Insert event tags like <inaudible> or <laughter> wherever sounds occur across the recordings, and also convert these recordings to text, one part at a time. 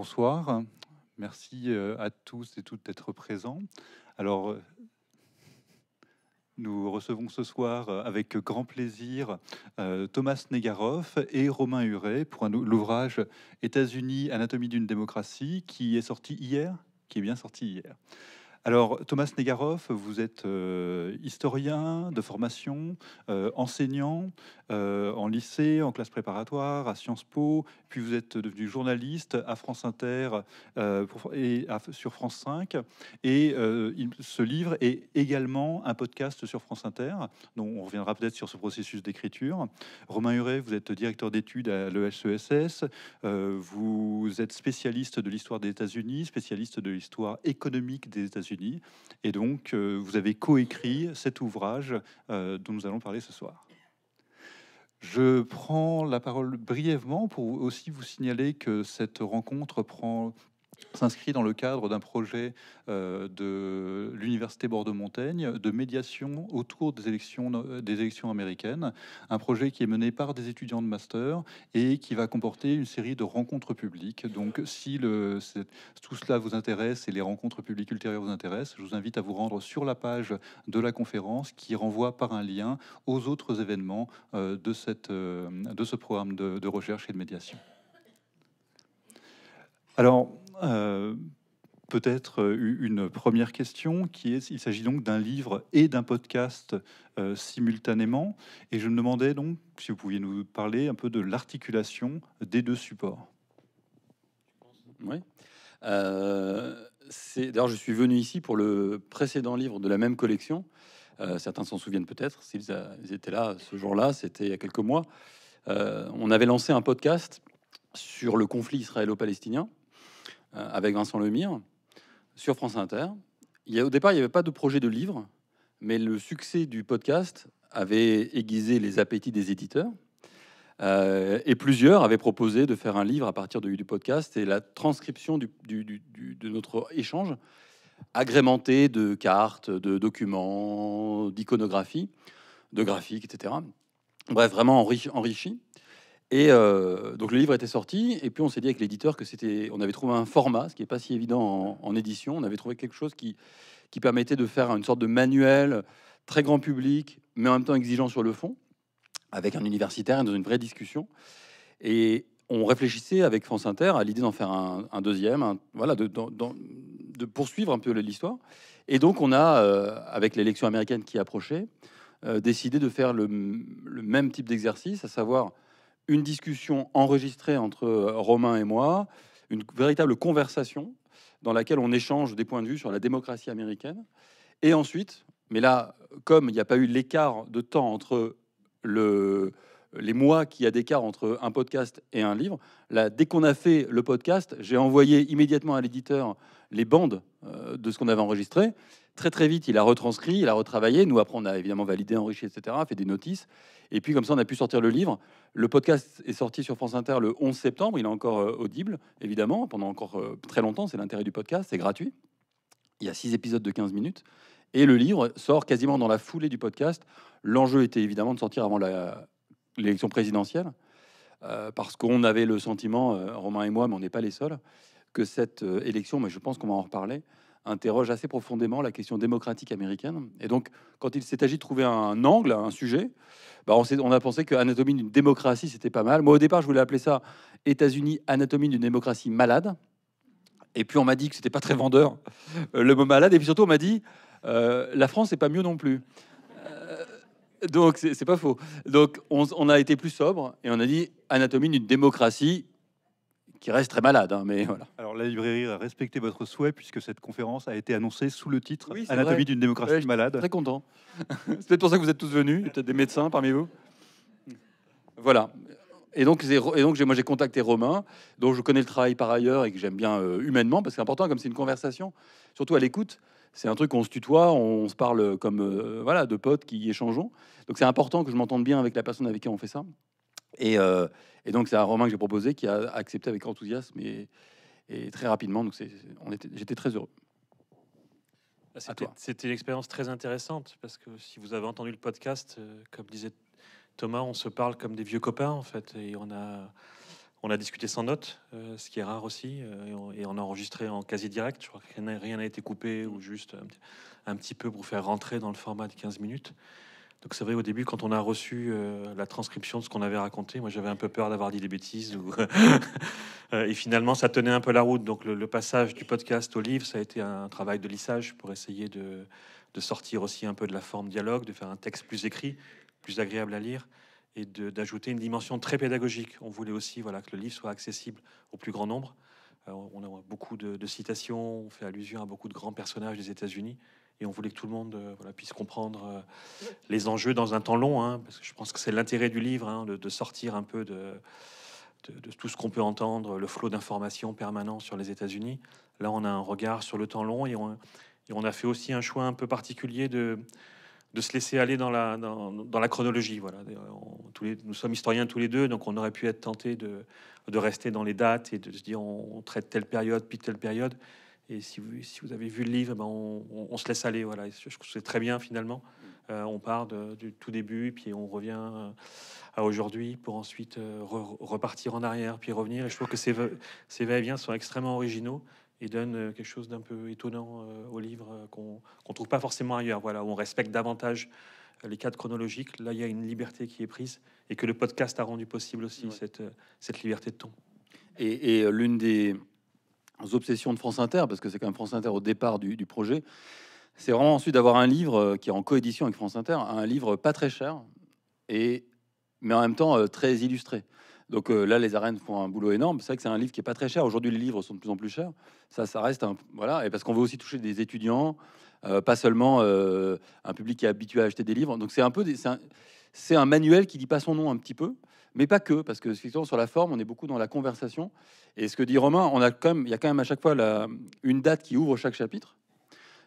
Bonsoir. Merci euh, à tous et toutes d'être présents. Alors, euh, nous recevons ce soir euh, avec grand plaisir Thomas Negaroff et Romain Huret pour l'ouvrage États-Unis, anatomie d'une démocratie qui est sorti hier, qui est bien sorti hier. Alors, Thomas Negarov, vous êtes euh, historien de formation, euh, enseignant euh, en lycée, en classe préparatoire, à Sciences Po, puis vous êtes devenu journaliste à France Inter et sur France 5. Et ce livre est également un podcast sur France Inter, dont on reviendra peut-être sur ce processus d'écriture. Romain Huret, vous êtes directeur d'études à l'EHESS, vous êtes spécialiste de l'histoire des États-Unis, spécialiste de l'histoire économique des États-Unis et donc, euh, vous avez coécrit cet ouvrage euh, dont nous allons parler ce soir. Je prends la parole brièvement pour aussi vous signaler que cette rencontre prend s'inscrit dans le cadre d'un projet euh, de l'Université Bordeaux-Montaigne de médiation autour des élections, des élections américaines, un projet qui est mené par des étudiants de master et qui va comporter une série de rencontres publiques. Donc si le, tout cela vous intéresse et les rencontres publiques ultérieures vous intéressent, je vous invite à vous rendre sur la page de la conférence qui renvoie par un lien aux autres événements euh, de, cette, euh, de ce programme de, de recherche et de médiation. Alors, euh, peut-être euh, une première question qui est, il s'agit donc d'un livre et d'un podcast euh, simultanément. Et je me demandais donc si vous pouviez nous parler un peu de l'articulation des deux supports. Oui. D'ailleurs, je suis venu ici pour le précédent livre de la même collection. certains s'en souviennent peut-être, s'ils étaient là ce jour-là, c'était il y a quelques mois. on avait lancé un podcast sur le conflit israélo-palestinien euh, avec Vincent Lemire sur France Inter. Il au départ, il n'y avait pas de projet de livre, mais le succès du podcast avait aiguisé les appétits des éditeurs. Euh, et plusieurs avaient proposé de faire un livre à partir du podcast et la transcription de notre échange, agrémenté de cartes, de documents, d'iconographie, de graphiques, etc. Bref, vraiment enrichi. Et euh, donc le livre était sorti, et puis on s'est dit avec l'éditeur que c'était, on avait trouvé un format, ce qui n'est pas si évident en, édition. On avait trouvé quelque chose qui, permettait de faire une sorte de manuel très grand public, mais en même temps exigeant sur le fond, avec un universitaire dans une vraie discussion. Et on réfléchissait avec France Inter à l'idée d'en faire un, deuxième, voilà, de, de, poursuivre un peu l'histoire. Et donc on a, euh, avec l'élection américaine qui approchait, euh, décidé de faire le même type d'exercice, à savoir une discussion enregistrée entre euh, Romain et moi, une véritable conversation dans laquelle on échange des points de vue sur la démocratie américaine. Et ensuite, mais là, comme il n'y a pas eu l'écart de temps entre les mois qu'il y a d'écart entre un podcast et un livre, là, dès qu'on a fait le podcast, j'ai envoyé immédiatement à l'éditeur les bandes euh, de ce qu'on avait enregistré. Très très vite, il a retranscrit, il a retravaillé. Nous, après, on a évidemment validé, enrichi, etc., fait des notices. Et puis, comme ça, on a pu sortir le livre. Le podcast est sorti sur France Inter le 11 septembre. Il est encore euh, audible, évidemment, pendant encore euh, très longtemps. C'est l'intérêt du podcast, c'est gratuit. Il y a six épisodes de 15 minutes. Et le livre sort quasiment dans la foulée du podcast. L'enjeu était évidemment de sortir avant l'élection présidentielle, parce qu'on avait le sentiment, Romain et moi, mais on n'est pas les seuls, que cette euh, élection, mais je pense qu'on va en reparler, interroge assez profondément la question démocratique américaine. Et donc, quand il s'est agi de trouver un angle, un sujet, bah, on, a pensé que Anatomie d'une démocratie, c'était pas mal. Moi, au départ, je voulais appeler ça États-Unis, Anatomie d'une démocratie malade. Et puis, on m'a dit que c'était pas très vendeur, euh, le mot malade. Et puis surtout, on m'a dit, euh, la France, c'est pas mieux non plus. donc, c'est pas faux. Donc, on, on a été plus sobre et on a dit Anatomie d'une démocratie qui reste très malade. Hein, mais voilà. Alors la librairie a respecté votre souhait puisque cette conférence a été annoncée sous le titre oui, Anatomie d'une démocratie malade. Très content. <laughs> c'est peut-être pour ça que vous êtes tous venus. Peut-être des médecins parmi vous. Voilà. Et donc, et donc moi j'ai contacté Romain, dont je connais le travail par ailleurs et que j'aime bien euh, humainement parce que c'est important comme c'est une conversation, surtout à l'écoute. C'est un truc on se tutoie, on, se parle comme euh, voilà de potes qui échangeons. Donc c'est important que je m'entende bien avec la personne avec qui on fait ça. Euh, et, donc, c'est un roman que j'ai proposé qui a accepté avec enthousiasme et, très rapidement. Donc, j'étais très heureux. Bah, c'était, une expérience très intéressante parce que si vous avez entendu le podcast, euh, comme disait Thomas, on se parle comme des vieux copains en fait. Et on a, discuté sans notes, euh, ce qui est rare aussi. et, on, a enregistré en quasi direct. Je crois que rien n'a été coupé ou juste un, petit peu pour faire rentrer dans le format de 15 minutes. Donc c'est vrai au début quand on a reçu euh, la transcription de ce qu'on avait raconté, moi j'avais un peu peur d'avoir dit des bêtises <laughs> euh, et finalement ça tenait un peu la route. Donc le, passage du podcast au livre, ça a été un travail de lissage pour essayer de, sortir aussi un peu de la forme dialogue, de faire un texte plus écrit, plus agréable à lire et d'ajouter une dimension très pédagogique. On voulait aussi voilà que le livre soit accessible au plus grand nombre. Euh, on a beaucoup de, de citations, on fait allusion à beaucoup de grands personnages des États-Unis et on voulait que tout le monde euh, puisse comprendre euh, les enjeux dans un temps long, hein, parce que je pense que c'est l'intérêt du livre, hein, de, sortir un peu de, de, tout ce qu'on peut entendre, le flot d'informations permanent sur les États-Unis. Là, on a un regard sur le temps long et on, a fait aussi un choix un peu particulier de, de se laisser aller dans la, dans, la chronologie. Voilà. tous les, nous sommes historiens tous les deux, donc on aurait pu être tenté de, rester dans les dates et de se dire on traite telle période, puis telle période. Et si vous, si vous avez vu le livre, eh ben on, se laisse aller. Voilà. je trouve c'est très bien finalement. Euh, on part de, du tout début, puis on revient euh, à aujourd'hui pour ensuite euh, repartir en arrière, puis revenir. Et je trouve que ces, ces va-et-vient sont extrêmement originaux et donnent quelque chose d'un peu étonnant au livre qu'on trouve pas forcément ailleurs. Voilà, on respecte davantage les cadres chronologiques. Là, il y a une liberté qui est prise et que le podcast a rendu possible aussi cette, cette liberté de ton. et l'une des obsessions de France Inter, parce que c'est quand même France Inter au départ du, projet, c'est vraiment ensuite d'avoir un livre euh, qui est en coédition avec France Inter, un livre pas très cher, et, mais en même temps euh, très illustré. Donc euh, là, les arènes font un boulot énorme. C'est vrai que c'est un livre qui est pas très cher. Aujourd'hui, les livres sont de plus en plus chers. Ça, ça reste un voilà. Et parce qu'on veut aussi toucher des étudiants, pas seulement un public qui est habitué à acheter des livres. Donc c'est un peu, c'est un, manuel qui dit pas son nom un petit peu, mais pas que, parce que sur la forme, on est beaucoup dans la conversation. Et ce que dit Romain, on a quand il y a quand même à chaque fois une date qui ouvre chaque chapitre,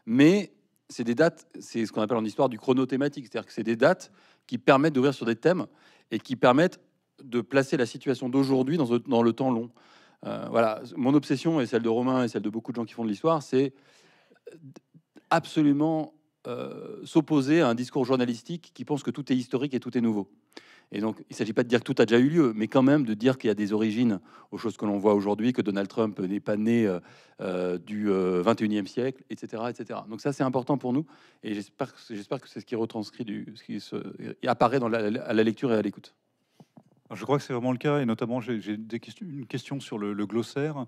mais c'est des dates, c'est ce qu'on appelle en histoire du chronothématique, c'est-à-dire que c'est des dates qui permettent d'ouvrir sur des thèmes et qui permettent de placer la situation d'aujourd'hui dans, le temps long. Euh, voilà, mon obsession et celle de Romain et celle de beaucoup de gens qui font de l'histoire, c'est absolument euh, s'opposer à un discours journalistique qui pense que tout est historique et tout est nouveau. Et donc, il ne s'agit pas de dire que tout a déjà eu lieu, mais quand même de dire qu'il y a des origines aux choses que l'on voit aujourd'hui, que Donald Trump n'est pas né euh, euh, du 21e euh, siècle, etc., etc. Donc ça, c'est important pour nous, et j'espère que c'est ce qui retranscrit, ce qui apparaît la, à la lecture et à l'écoute. Je crois que c'est vraiment le cas, et notamment j'ai une question sur le, glossaire,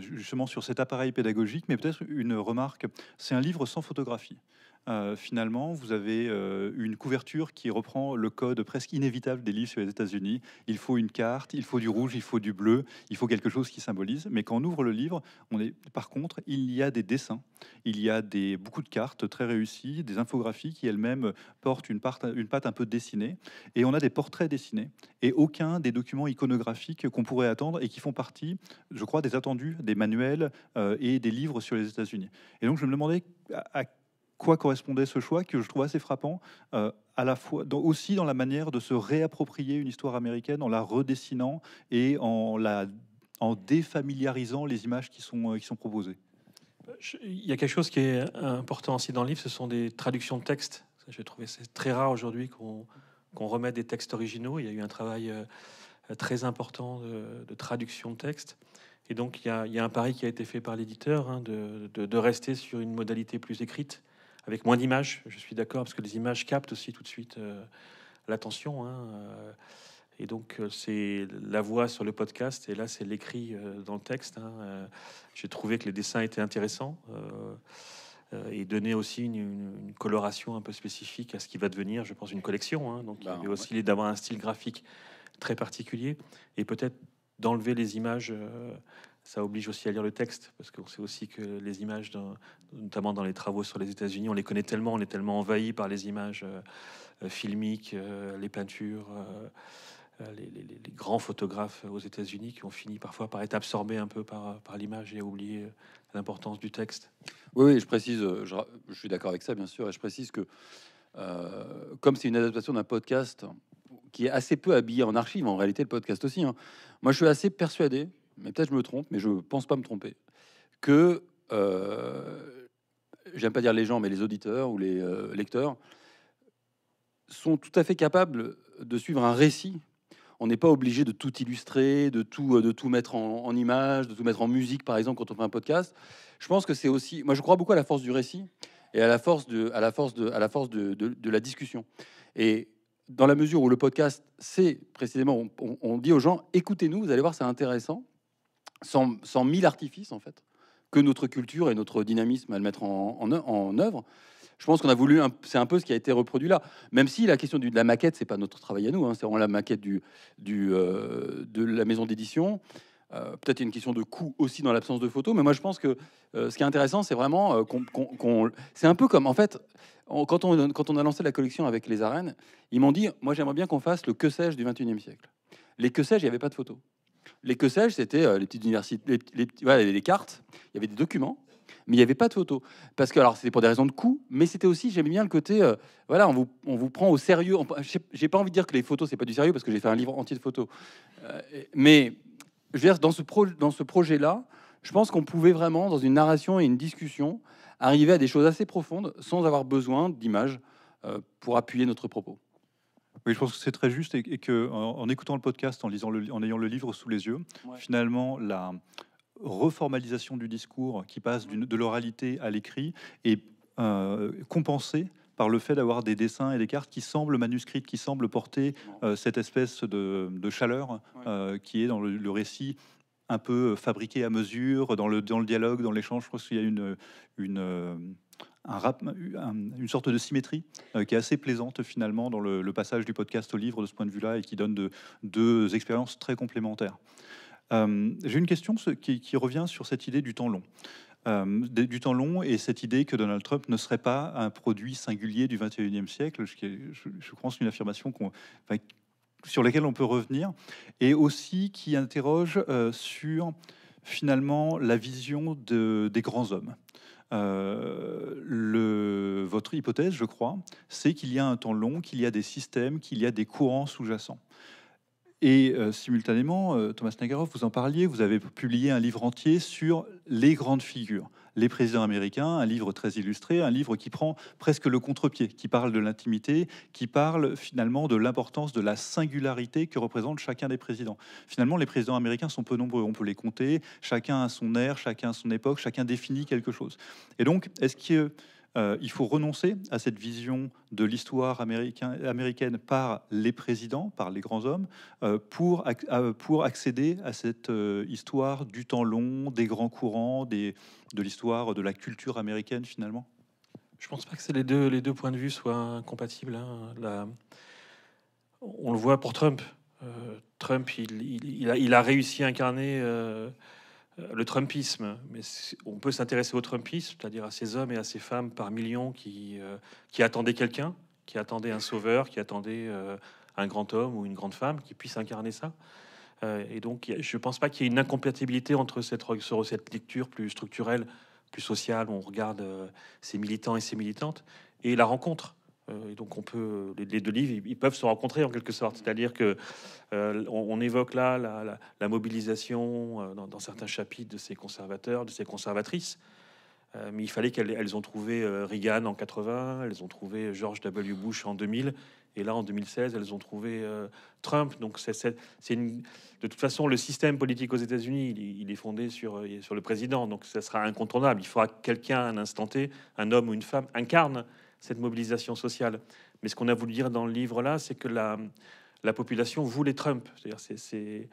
justement sur cet appareil pédagogique, mais peut-être une remarque. C'est un livre sans photographie. Euh, finalement, vous avez euh, une couverture qui reprend le code presque inévitable des livres sur les États-Unis. Il faut une carte, il faut du rouge, il faut du bleu, il faut quelque chose qui symbolise. Mais quand on ouvre le livre, on est, par contre, il y a des dessins, il y a des, beaucoup de cartes très réussies, des infographies qui elles-mêmes portent une, une patte un peu dessinée, et on a des portraits dessinés, et aucun des documents iconographiques qu'on pourrait attendre et qui font partie, je crois, des attendus, des manuels euh, et des livres sur les États-Unis. Et donc, je me demandais à, quoi correspondait ce choix que je trouve assez frappant, euh, à la fois, dans, aussi dans la manière de se réapproprier une histoire américaine en la redessinant et en, la, en défamiliarisant les images qui sont, euh, qui sont proposées. Il y a quelque chose qui est important aussi dans le livre, ce sont des traductions de textes. J'ai trouvé c'est très rare aujourd'hui qu'on remette des textes originaux. Il y a eu un travail euh, très important de, traduction de textes. Et donc, il y, a, il y, a, un pari qui a été fait par l'éditeur hein, de, de, rester sur une modalité plus écrite avec moins d'images, je suis d'accord, parce que les images captent aussi tout de suite euh, l'attention. Hein, euh, et donc, euh, c'est la voix sur le podcast, et là, c'est l'écrit dans le texte. Hein, j'ai trouvé que les dessins étaient intéressants et donner aussi une, coloration un peu spécifique à ce qui va devenir, je pense, une collection. Hein, donc, bah, il est aussi d'avoir un style graphique très particulier et peut-être d'enlever les images ça oblige aussi à lire le texte, parce qu'on sait aussi que les images, notamment dans les travaux sur les États-Unis, on les connaît tellement, on est tellement envahi par les images euh, filmiques, euh, les peintures, euh, les, grands photographes aux États-Unis qui ont fini parfois par être absorbés un peu par, par l'image et oublier l'importance du texte. Oui, je précise, je, suis d'accord avec ça, bien sûr, et je précise que comme c'est une adaptation d'un podcast qui est assez peu habillé en archives, en réalité le podcast aussi, hein, moi je suis assez persuadé mais peut-être je me trompe, mais je pense pas me tromper, que euh, j'aime pas dire les gens, mais les auditeurs ou les euh, lecteurs sont tout à fait capables de suivre un récit. On n'est pas obligé de tout illustrer, de tout, euh, de tout mettre en, en image, de tout mettre en musique, par exemple, quand on fait un podcast. Je pense que c'est aussi, moi, je crois beaucoup à la force du récit et à la force de, à la force de, à la force de, de, la discussion. Et dans la mesure où le podcast, c'est précisément, on, dit aux gens, écoutez-nous, vous allez voir, c'est intéressant sans, 000 mille artifices, en fait, que notre culture et notre dynamisme à le mettre en, œuvre. Je pense qu'on a voulu, c'est un peu ce qui a été reproduit là. Même si la question de la maquette, c'est pas notre travail à nous, hein. c'est vraiment la maquette euh, de la maison d'édition. Euh, peut-être une question de coût aussi dans l'absence de photos, mais moi je pense que euh, ce qui est intéressant, c'est vraiment qu'on. c'est un peu comme, en fait, quand, on, quand on a lancé la collection avec les arènes, ils m'ont dit Moi j'aimerais bien qu'on fasse le que sais-je du 21e siècle. Les que sais-je, il n'y avait pas de photos. Les que sais-je, c'était euh, les petites universités, les, les cartes, il y avait des documents mais il n'y avait pas de photos. Parce que, alors, c'était pour des raisons de coût, mais c'était aussi, j'aimais bien le côté, euh, voilà, on vous, prend au sérieux. J'ai pas envie de dire que les photos, c'est pas du sérieux, parce que j'ai fait un livre entier de photos. Euh, mais, je veux dans ce, ce projet-là, je pense qu'on pouvait vraiment, dans une narration et une discussion, arriver à des choses assez profondes sans avoir besoin d'images pour appuyer notre propos. Oui, je pense que c'est très juste et, et que en, écoutant le podcast, en lisant le, en ayant le livre sous les yeux, finalement la reformalisation du discours qui passe de l'oralité à l'écrit est euh, compensée par le fait d'avoir des dessins et des cartes qui semblent manuscrites, qui semblent porter euh, cette espèce de, chaleur euh, qui est dans le, récit un peu fabriqué à mesure, dans le, dans le dialogue, dans l'échange. Je pense qu'il y a une, une une sorte de symétrie euh, qui est assez plaisante finalement dans le, passage du podcast au livre de ce point de vue-là et qui donne deux expériences très complémentaires. Euh, j'ai une question qui, revient sur cette idée du temps long. Euh, du temps long et cette idée que Donald Trump ne serait pas un produit singulier du 21e siècle, je, je, je c'est une affirmation sur laquelle on peut revenir, et aussi qui interroge sur finalement la vision des grands hommes. Euh, votre hypothèse, je crois, c'est qu'il y a un temps long, qu'il y a des systèmes, qu'il y a des courants sous-jacents. Et euh, simultanément, euh, Thomas Nagaroff, vous en parliez, vous avez publié un livre entier sur les grandes figures. Les présidents américains, un livre très illustré, un livre qui prend presque le contre-pied, qui parle de l'intimité, qui parle finalement de l'importance de la singularité que représente chacun des présidents. Finalement, les présidents américains sont peu nombreux, on peut les compter, chacun a son air, chacun a son époque, chacun définit quelque chose. Et donc, est-ce que euh, il faut renoncer à cette vision de l'histoire américaine par les présidents, par les grands hommes, euh, pour, euh, pour accéder à cette histoire du temps long, des grands courants, des, de l'histoire de la culture américaine finalement Je ne pense pas que les deux, les deux points de vue soient compatibles. Hein. On le voit pour Trump. Trump, il, il, a, il, a, réussi à incarner euh, le Trumpisme, mais on peut s'intéresser au Trumpisme, c'est-à-dire à ces hommes et à ces femmes par millions qui, euh, attendaient quelqu'un, qui attendaient un sauveur, qui attendaient euh, un grand homme ou une grande femme qui puisse incarner ça. et donc, je ne pense pas qu'il y ait une incompatibilité entre cette, cette lecture plus structurelle, plus sociale, où on regarde ces militants et ces militantes, et la rencontre. Euh, donc on peut euh, les deux livres, ils peuvent se rencontrer en quelque sorte. C'est-à-dire que euh, on, évoque là la, mobilisation dans, certains chapitres de ces conservateurs, de ces conservatrices. mais il fallait qu'elles ont trouvé Reagan en 80, elles ont trouvé George W. Bush en 2000, et là en 2016 elles ont trouvé Trump. Donc c'est de toute façon le système politique aux États-Unis, il, est fondé sur le président. Donc ça sera incontournable. Il faudra quelqu'un, un instant un homme ou une femme incarne cette mobilisation sociale. Mais ce qu'on a voulu dire dans le livre là, c'est que la, population voulait Trump. cest euh,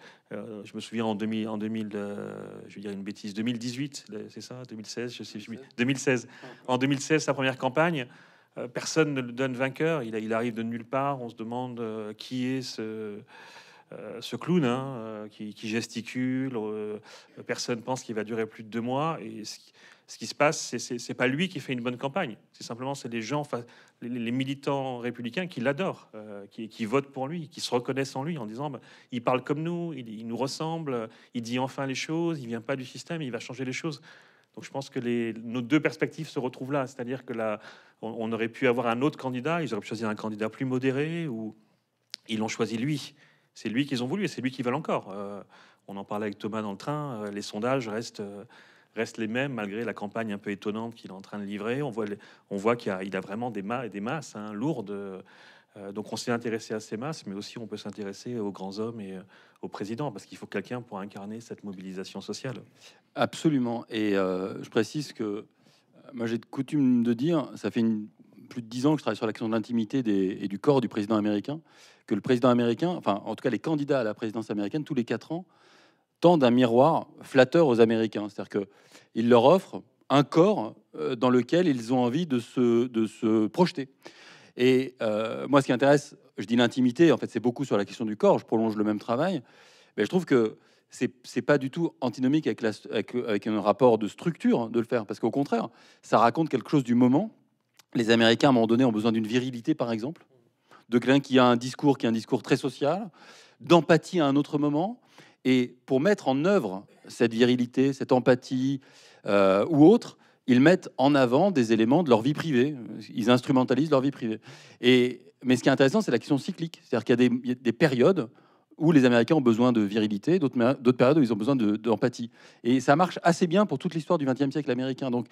je me souviens en 2000, en 2000 euh, je vais dire une bêtise, 2018, c'est ça, 2016, je sais, 2016. En 2016, sa première campagne, euh, personne ne le donne vainqueur. il, arrive de nulle part. On se demande qui est ce euh, ce clown hein, euh, qui, gesticule, euh, personne pense qu'il va durer plus de deux mois. Et ce, qui se passe, c'est pas lui qui fait une bonne campagne. C'est simplement c'est les gens, les, militants républicains qui l'adorent, qui, votent pour lui, qui se reconnaissent en lui en disant bah, il parle comme nous, il, nous ressemble, il dit enfin les choses, il vient pas du système, il va changer les choses. Donc je pense que nos deux perspectives se retrouvent là, c'est-à-dire que on, aurait pu avoir un autre candidat, ils auraient pu choisir un candidat plus modéré ou ils l'ont choisi lui. C'est lui qu'ils ont voulu et c'est lui qu'ils veulent encore. Euh, on en parlait avec Thomas dans le train. Euh, les sondages restent, euh, restent les mêmes malgré la campagne un peu étonnante qu'il est en train de livrer. On voit, on voit qu'il a, il a vraiment des, des masses hein, lourdes. donc on s'est intéressé à ces masses, mais aussi on peut s'intéresser aux grands hommes et au président, parce qu'il faut quelqu'un pour incarner cette mobilisation sociale. Absolument. Et je précise que moi j'ai de coutume de dire, ça fait plus de dix ans que je travaille sur la question de l'intimité et du corps du président américain que le président américain, enfin en tout cas les candidats à la présidence américaine, tous les quatre ans, tendent un miroir flatteur aux Américains. C'est-à-dire qu'ils leur offrent un corps euh, dans lequel ils ont envie de se, de se projeter. Et euh, moi, ce qui intéresse, je dis l'intimité, en fait, c'est beaucoup sur la question du corps, je prolonge le même travail, mais je trouve que c'est, c'est pas du tout antinomique avec, la, avec, avec, un rapport de structure hein, de le faire, parce qu'au contraire, ça raconte quelque chose du moment. Les Américains, à un moment donné, ont besoin d'une virilité, par exemple de quelqu'un qui a un discours qui est un discours très social, d'empathie à un autre moment. Et pour mettre en œuvre cette virilité, cette empathie euh, ou autre, ils mettent en avant des éléments de leur vie privée. Ils instrumentalisent leur vie privée. Et, mais ce qui est intéressant, c'est la question cyclique. C'est-à-dire qu'il y a des, périodes où les Américains ont besoin de virilité, d'autres périodes où ils ont besoin d'empathie. et ça marche assez bien pour toute l'histoire du XXe siècle américain. Donc,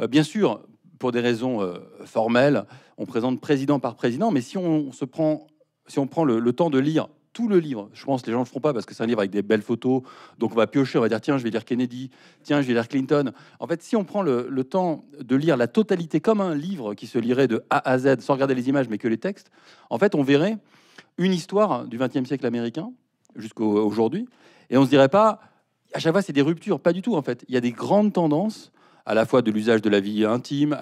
euh, bien sûr, pour des raisons euh, formelles, on présente président par président, mais si on, se prend, si on prend le, temps de lire tout le livre, je pense que les gens ne le feront pas parce que c'est un livre avec des belles photos, donc on va piocher, on va dire tiens, je vais lire Kennedy, tiens, je vais lire Clinton. En fait, si on prend le, temps de lire la totalité comme un livre qui se lirait de A à Z sans regarder les images mais que les textes, en fait, on verrait une histoire du XXe siècle américain jusqu'aujourd'hui, aujourd'hui, et on se dirait pas à chaque fois c'est des ruptures, pas du tout en fait. Il y a des grandes tendances à la fois de l'usage de la vie intime,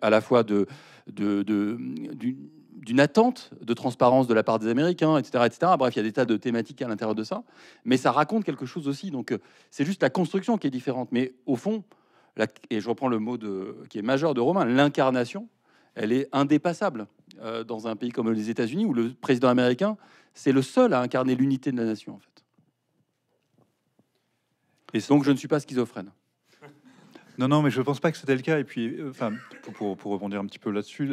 à, la fois de, d'une attente de transparence de la part des Américains, etc., etc. Bref, il y a des tas de thématiques à l'intérieur de ça, mais ça raconte quelque chose aussi. Donc, euh, c'est juste la construction qui est différente. Mais au fond, et je reprends le mot de, qui est majeur de Romain, l'incarnation, elle est indépassable euh, dans un pays comme les États-Unis, où le président américain, c'est le seul à incarner l'unité de la nation, en fait. Et donc, je ne suis pas schizophrène. Non, non, mais je ne pense pas que c'était le cas. Et puis, euh, enfin, pour, pour, rebondir un petit peu là-dessus,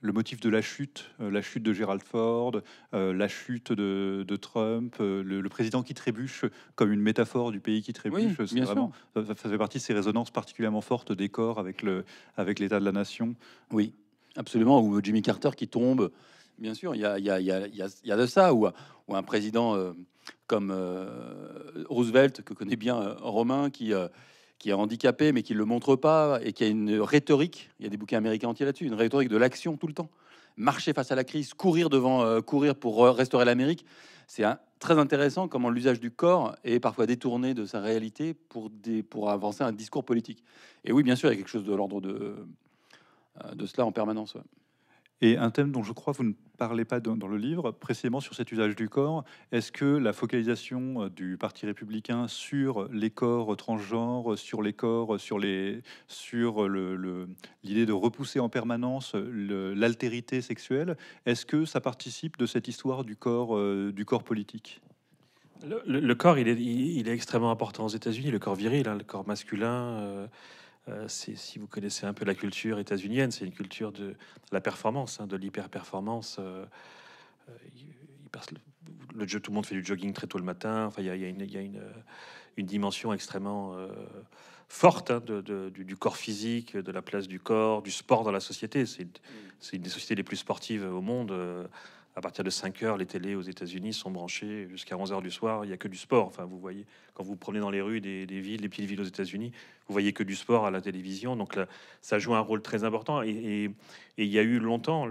le motif de la chute, euh, la chute de Gerald Ford, euh, la chute de, Trump, le, président qui trébuche comme une métaphore du pays qui trébuche, vraiment, ça, fait partie de ces résonances particulièrement fortes des corps avec, le, avec l'état de la nation. Oui, absolument. Ou Jimmy Carter qui tombe, bien sûr, il y a, y, a, y a, de ça. Ou, ou un président comme Roosevelt, que connaît bien Romain, qui qui est handicapé mais qui ne le montre pas et qui a une rhétorique, il y a des bouquins américains entiers là-dessus, une rhétorique de l'action tout le temps. Marcher face à la crise, courir devant, euh, courir pour euh, restaurer l'Amérique, c'est très intéressant comment l'usage du corps est parfois détourné de sa réalité pour, des, pour avancer un discours politique. Et oui, bien sûr, il y a quelque chose de l'ordre de, euh, de cela en permanence. Et un thème dont je crois vous ne parlez pas dans, le livre, précisément sur cet usage du corps. Est-ce que la focalisation euh, du Parti républicain sur les corps transgenres, sur les corps, sur les, sur le, de repousser en permanence l'altérité sexuelle, est-ce que ça participe de cette histoire du corps, euh, du corps politique le, corps, il est, extrêmement important aux États-Unis, le corps viril, hein, le corps masculin. Euh, euh, si vous connaissez un peu la culture états-unienne, c'est une culture de la performance, hein, de l'hyper-performance. Euh, euh, le, jeu, tout le monde fait du jogging très tôt le matin. Enfin, il y, a, une, dimension extrêmement forte hein, du, du, corps physique, de la place du corps, du sport dans la société. C'est une des sociétés les plus sportives au monde à partir de 5 heures, les télés aux États-Unis sont branchées jusqu'à 11 heures du soir. Il n'y a que du sport. Enfin, vous voyez, quand vous, promenez dans les rues des, villes, des petites villes aux États-Unis, vous voyez que du sport à la télévision. Donc ça joue un rôle très important. et il y a eu longtemps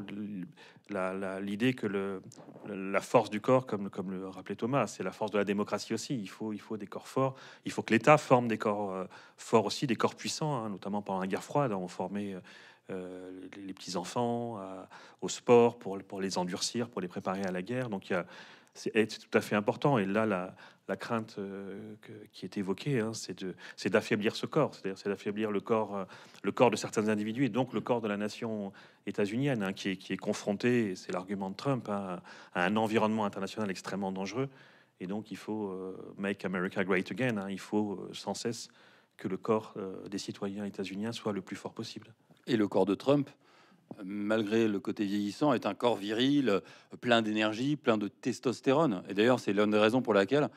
l'idée que le, la force du corps, comme, comme le rappelait Thomas, c'est la force de la démocratie aussi. Il faut, il faut des corps forts. Il faut que l'État forme des corps euh, forts aussi, des corps puissants, hein, notamment pendant la guerre froide. Hein, on formait euh, les, petits-enfants euh, au sport pour, pour les endurcir, pour les préparer à la guerre. Donc il c'est tout à fait important. Et là, la, la crainte euh, qui est évoquée, hein, c'est d'affaiblir ce corps, c'est-à-dire c'est d'affaiblir le corps, euh, le corps de certains individus et donc le corps de la nation états-unienne hein, qui, est, qui confronté, c'est l'argument de Trump, hein, à un environnement international extrêmement dangereux. Et donc il faut euh, make America great again. il faut sans cesse que le corps des citoyens états-uniens soit le plus fort possible. Et le corps de Trump, malgré le côté vieillissant, est un corps viril, plein d'énergie, plein de testostérone. Et d'ailleurs, c'est l'une des raisons pour laquelle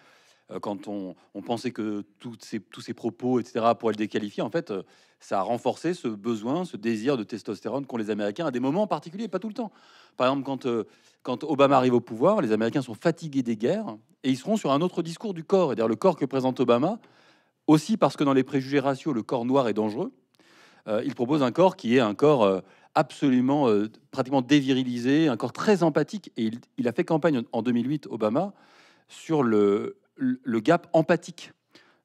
euh, quand on, pensait que tous ces propos, etc., pour le déqualifier, en fait, euh, ça a renforcé ce besoin, ce désir de testostérone qu'ont les Américains à des moments particuliers, pas tout le temps. Par exemple, quand, euh, quand Obama arrive au pouvoir, les Américains sont fatigués des guerres et ils seront sur un autre discours du corps, c'est-à-dire le corps que présente Obama, aussi parce que dans les préjugés raciaux, le corps noir est dangereux. il propose un corps qui est un corps absolument, pratiquement dévirilisé, un corps très empathique. Et il a fait campagne en 2008, Obama, sur le, le gap empathique.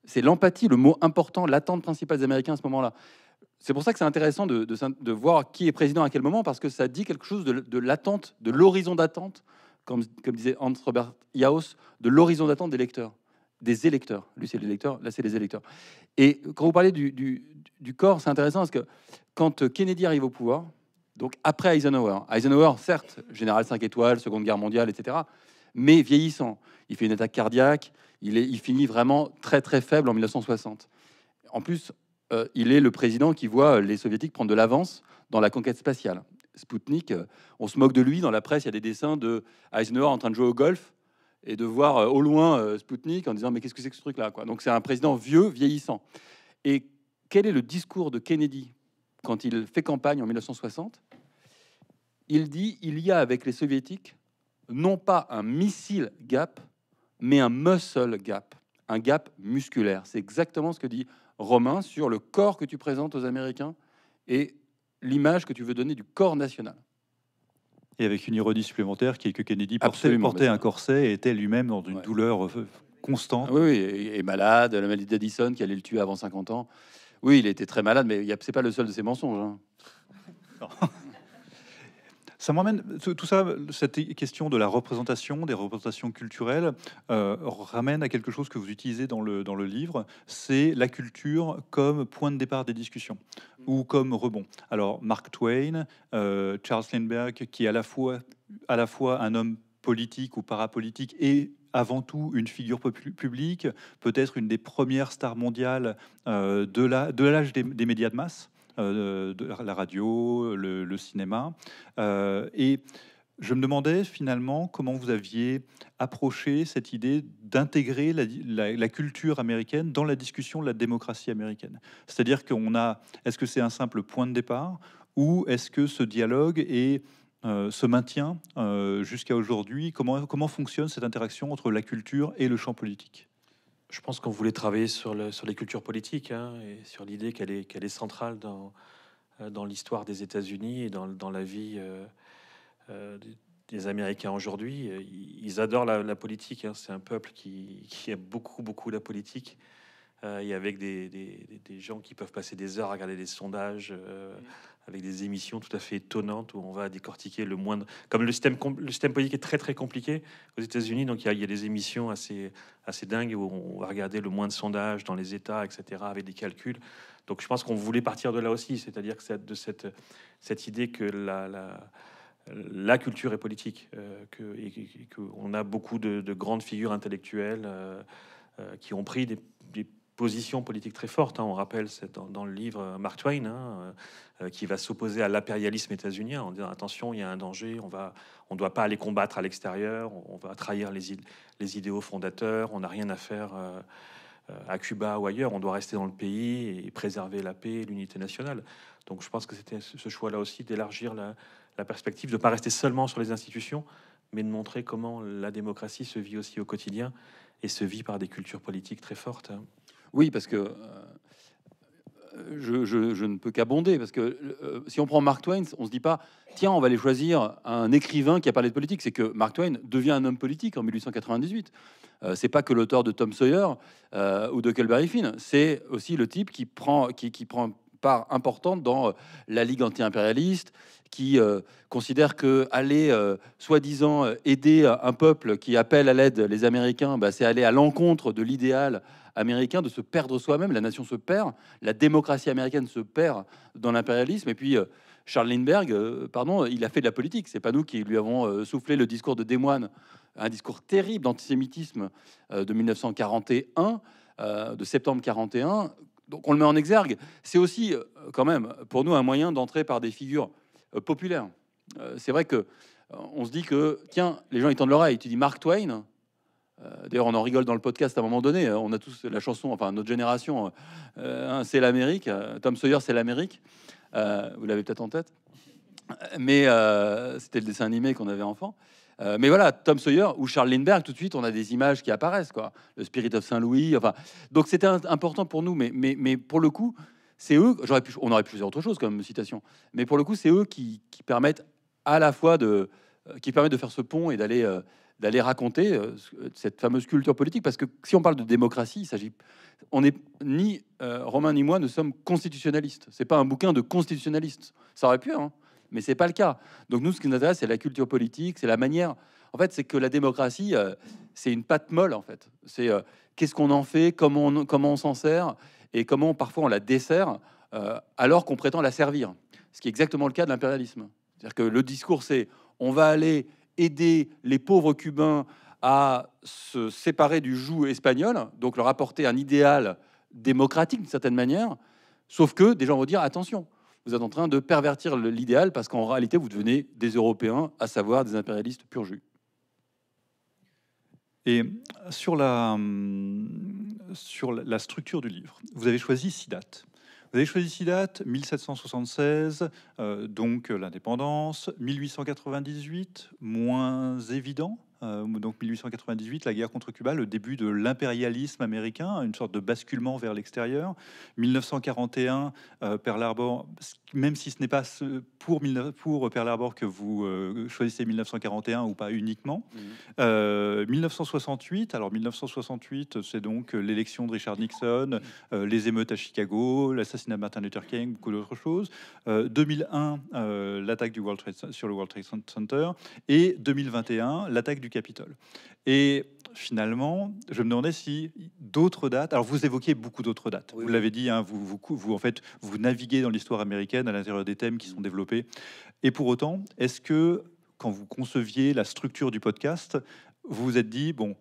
C'est l'empathie, le mot important, l'attente principale des Américains à ce moment-là. C'est pour ça que c'est intéressant de, voir qui est président à quel moment, parce que ça dit quelque chose de l'attente, de l'horizon d'attente, comme, disait Hans Robert Yaos de l'horizon d'attente des lecteurs, des électeurs. Lui, c'est l'électeur, là, c'est les électeurs. Et quand vous parlez du, du corps, c'est intéressant parce que quand Kennedy arrive au pouvoir, donc après Eisenhower, Eisenhower, certes, général 5 étoiles, Seconde Guerre mondiale, etc., mais vieillissant. Il fait une attaque cardiaque, il, finit vraiment très très faible en 1960. En plus, euh, il est le président qui voit euh, les soviétiques prendre de l'avance dans la conquête spatiale. Sputnik euh, on se moque de lui, dans la presse, il y a des dessins de Eisenhower en train de jouer au golf et de voir au loin sputnik en disant mais qu'est-ce que c'est que ce truc-là quoi. Donc c'est un président vieux, vieillissant. Et quel est le discours de Kennedy quand il fait campagne en 1960 Il dit il y a avec les soviétiques non pas un missile gap, mais un muscle gap, un gap musculaire. C'est exactement ce que dit Romain sur le corps que tu présentes aux Américains et l'image que tu veux donner du corps national. Et avec une ironie supplémentaire qui est que Kennedy portait, un corset et était lui-même dans une douleur euh, constante. Oui, oui, et, malade, la maladie d'Addison qui allait le tuer avant 50 ans. Oui, il était très malade, mais ce n'est pas le seul de ses mensonges. Hein. <laughs> Ça m'amène tout ça, cette question de la représentation, des représentations culturelles, euh, ramène à quelque chose que vous utilisez dans le, dans le livre, c'est la culture comme point de départ des discussions mm. ou comme rebond. Alors Mark Twain, euh, Charles Lindbergh, qui est à la fois, à la fois un homme politique ou parapolitique et avant tout une figure publique, peut-être une des premières stars mondiales euh, de l'âge de des médias de masse. Euh, la radio, le, cinéma. Euh, et je me demandais finalement comment vous aviez approché cette idée d'intégrer la, culture américaine dans la discussion de la démocratie américaine. C'est-à-dire qu'on a, est-ce que c'est un simple point de départ ou est-ce que ce dialogue est, euh, se maintient jusqu'à aujourd'hui comment fonctionne cette interaction entre la culture et le champ politique je pense qu'on voulait travailler sur, le, sur, les cultures politiques hein, et sur l'idée qu'elle est, qu'elle est, centrale dans, euh, dans l'histoire des États-Unis et dans, dans, la vie euh, euh, des Américains aujourd'hui. Ils adorent la, politique. Hein. C'est un peuple qui, qui aime beaucoup, beaucoup la politique. Euh, et avec des, des, gens qui peuvent passer des heures à regarder des sondages, euh, mm. avec des émissions tout à fait étonnantes où on va décortiquer le moindre. Comme le système, le système politique est très très compliqué aux États-Unis, donc il y, y, a des émissions assez, assez dingues où on va regarder le moindre sondage dans les États, etc., avec des calculs. Donc je pense qu'on voulait partir de là aussi, c'est-à-dire que de cette, cette idée que la, la, la culture est politique, euh, que, et, qu'on a beaucoup de, grandes figures intellectuelles qui ont pris des, des position politique très forte. Hein. On rappelle, c'est dans, le livre euh, Mark Twain, hein, euh, euh, qui va s'opposer à l'impérialisme états-unien en disant attention, il y a un danger, on on ne doit pas aller combattre à l'extérieur, on, va trahir les, les idéaux fondateurs, on n'a rien à faire à Cuba ou ailleurs, on doit rester dans le pays et préserver la paix et l'unité nationale. Donc je pense que c'était ce choix-là aussi d'élargir la, la, perspective, de ne pas rester seulement sur les institutions, mais de montrer comment la démocratie se vit aussi au quotidien et se vit par des cultures politiques très fortes. Hein. Oui, parce que euh, je, ne peux qu'abonder, parce que euh, si on prend Mark Twain, on se dit pas, tiens, on va aller choisir un écrivain qui a parlé de politique. C'est que Mark Twain devient un homme politique en 1898. Euh, c'est pas que l'auteur de Tom Sawyer ou de Kelberry Finn, c'est aussi le type qui prend, qui, qui prend importante dans euh, la Ligue anti-impérialiste, qui euh, considère que aller euh, soi-disant aider un peuple qui appelle à l'aide les Américains, bah, c'est aller à l'encontre de l'idéal américain de se perdre soi-même. La nation se perd, la démocratie américaine se perd dans l'impérialisme. Et puis Charles Lindbergh, pardon, il a fait de la politique. C'est pas nous qui lui avons soufflé le discours de Desmoines, un discours terrible d'antisémitisme de 1941. de septembre 41 donc on le met en exergue. C'est aussi, euh, quand même, pour nous, un moyen d'entrer par des figures euh, populaires. Euh, c'est vrai que on se dit que, tiens, les gens, ils tendent l'oreille. Tu dis Mark Twain, D'ailleurs, on en rigole dans le podcast à un moment donné. On a tous la chanson, enfin notre génération, c'est l'Amérique. Tom Sawyer, c'est l'Amérique. vous l'avez peut-être en tête. Mais c'était le dessin animé qu'on avait enfant. Euh, mais voilà, Tom Sawyer ou Charles Lindbergh, tout de suite, on a des images qui apparaissent, quoi. Le Spirit of Saint-Louis, enfin. Donc c'était important pour nous, mais, mais, mais pour le coup, c'est eux, j'aurais pu, on aurait pu faire autre chose comme citation, mais pour le coup, c'est eux qui, permettent à la fois de, euh, qui permettent de faire ce pont et d'aller, euh, d'aller raconter cette fameuse culture politique, parce que si on parle de démocratie, il s'agit, on est... ni Romain ni moi ne sommes constitutionnalistes. C'est pas un bouquin de constitutionnalistes. Ça aurait pu, hein. Mais c'est pas le cas. Donc nous, ce qui nous intéresse, c'est la culture politique, c'est la manière. En fait, c'est que la démocratie, euh, c'est une pâte molle, en fait. C'est euh, qu'est-ce qu'on en fait, comment on, comment on s'en sert, et comment parfois on la dessert, euh, alors qu'on prétend la servir. Ce qui est exactement le cas de l'impérialisme. C'est-à-dire que le discours, c'est on va aller aider les pauvres Cubains à se séparer du joug espagnol, donc leur apporter un idéal démocratique d'une certaine manière, sauf que des gens vont dire attention, vous êtes en train de pervertir l'idéal parce qu'en réalité, vous devenez des Européens, à savoir des impérialistes pur jus. Et sur la, hum, sur la structure du livre, vous avez choisi six dates. Vous avez choisi six dates 1776, euh, donc euh, l'indépendance, 1898, moins évident, euh, donc 1898, la guerre contre Cuba, le début de l'impérialisme américain, une sorte de basculement vers l'extérieur. 1941, euh, Pearl Harbor, même si ce n'est pas pour, pour Pearl Harbor que vous euh, choisissez 1941 ou pas uniquement. 1968, mmh. alors 1968, c'est donc l'élection de Richard Nixon, les émeutes à Chicago, l'assassinat de Martin Luther King, beaucoup d'autres choses. 2001, l'attaque du World Trade, sur le World Trade Center et 2021, l'attaque du Capitole. Et finalement, je me demandais si d'autres dates. Alors, vous évoquez beaucoup d'autres dates. Vous l'avez dit, hein, vous, vous, vous, en fait, vous naviguez dans l'histoire américaine à l'intérieur des thèmes qui sont développés. Et pour autant, est-ce que quand vous conceviez la structure du podcast, vous vous êtes dit bon,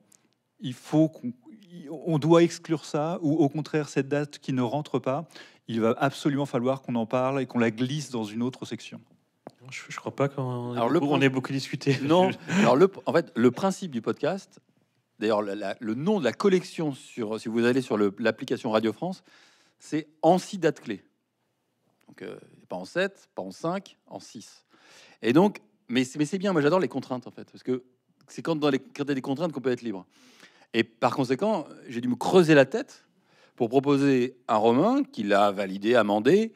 il faut qu'on doit exclure ça, ou au contraire, cette date qui ne rentre pas, il va absolument falloir qu'on en parle et qu'on la glisse dans une autre section je, je crois pas qu'on ait, beaucoup, beaucoup discuté. <laughs> Non. <laughs> Alors le, en fait, le principe du podcast, d'ailleurs, le nom de la collection sur, si vous allez sur l'application Radio France, c'est en six dates clés. Donc, euh, pas en 7, pas en 5, en 6. Et donc, mais, c'est bien, moi j'adore les contraintes en fait, parce que c'est quand dans les a des contraintes qu'on peut être libre. Et par conséquent, j'ai dû me creuser la tête pour proposer un Romain, qu'il a validé, amendé,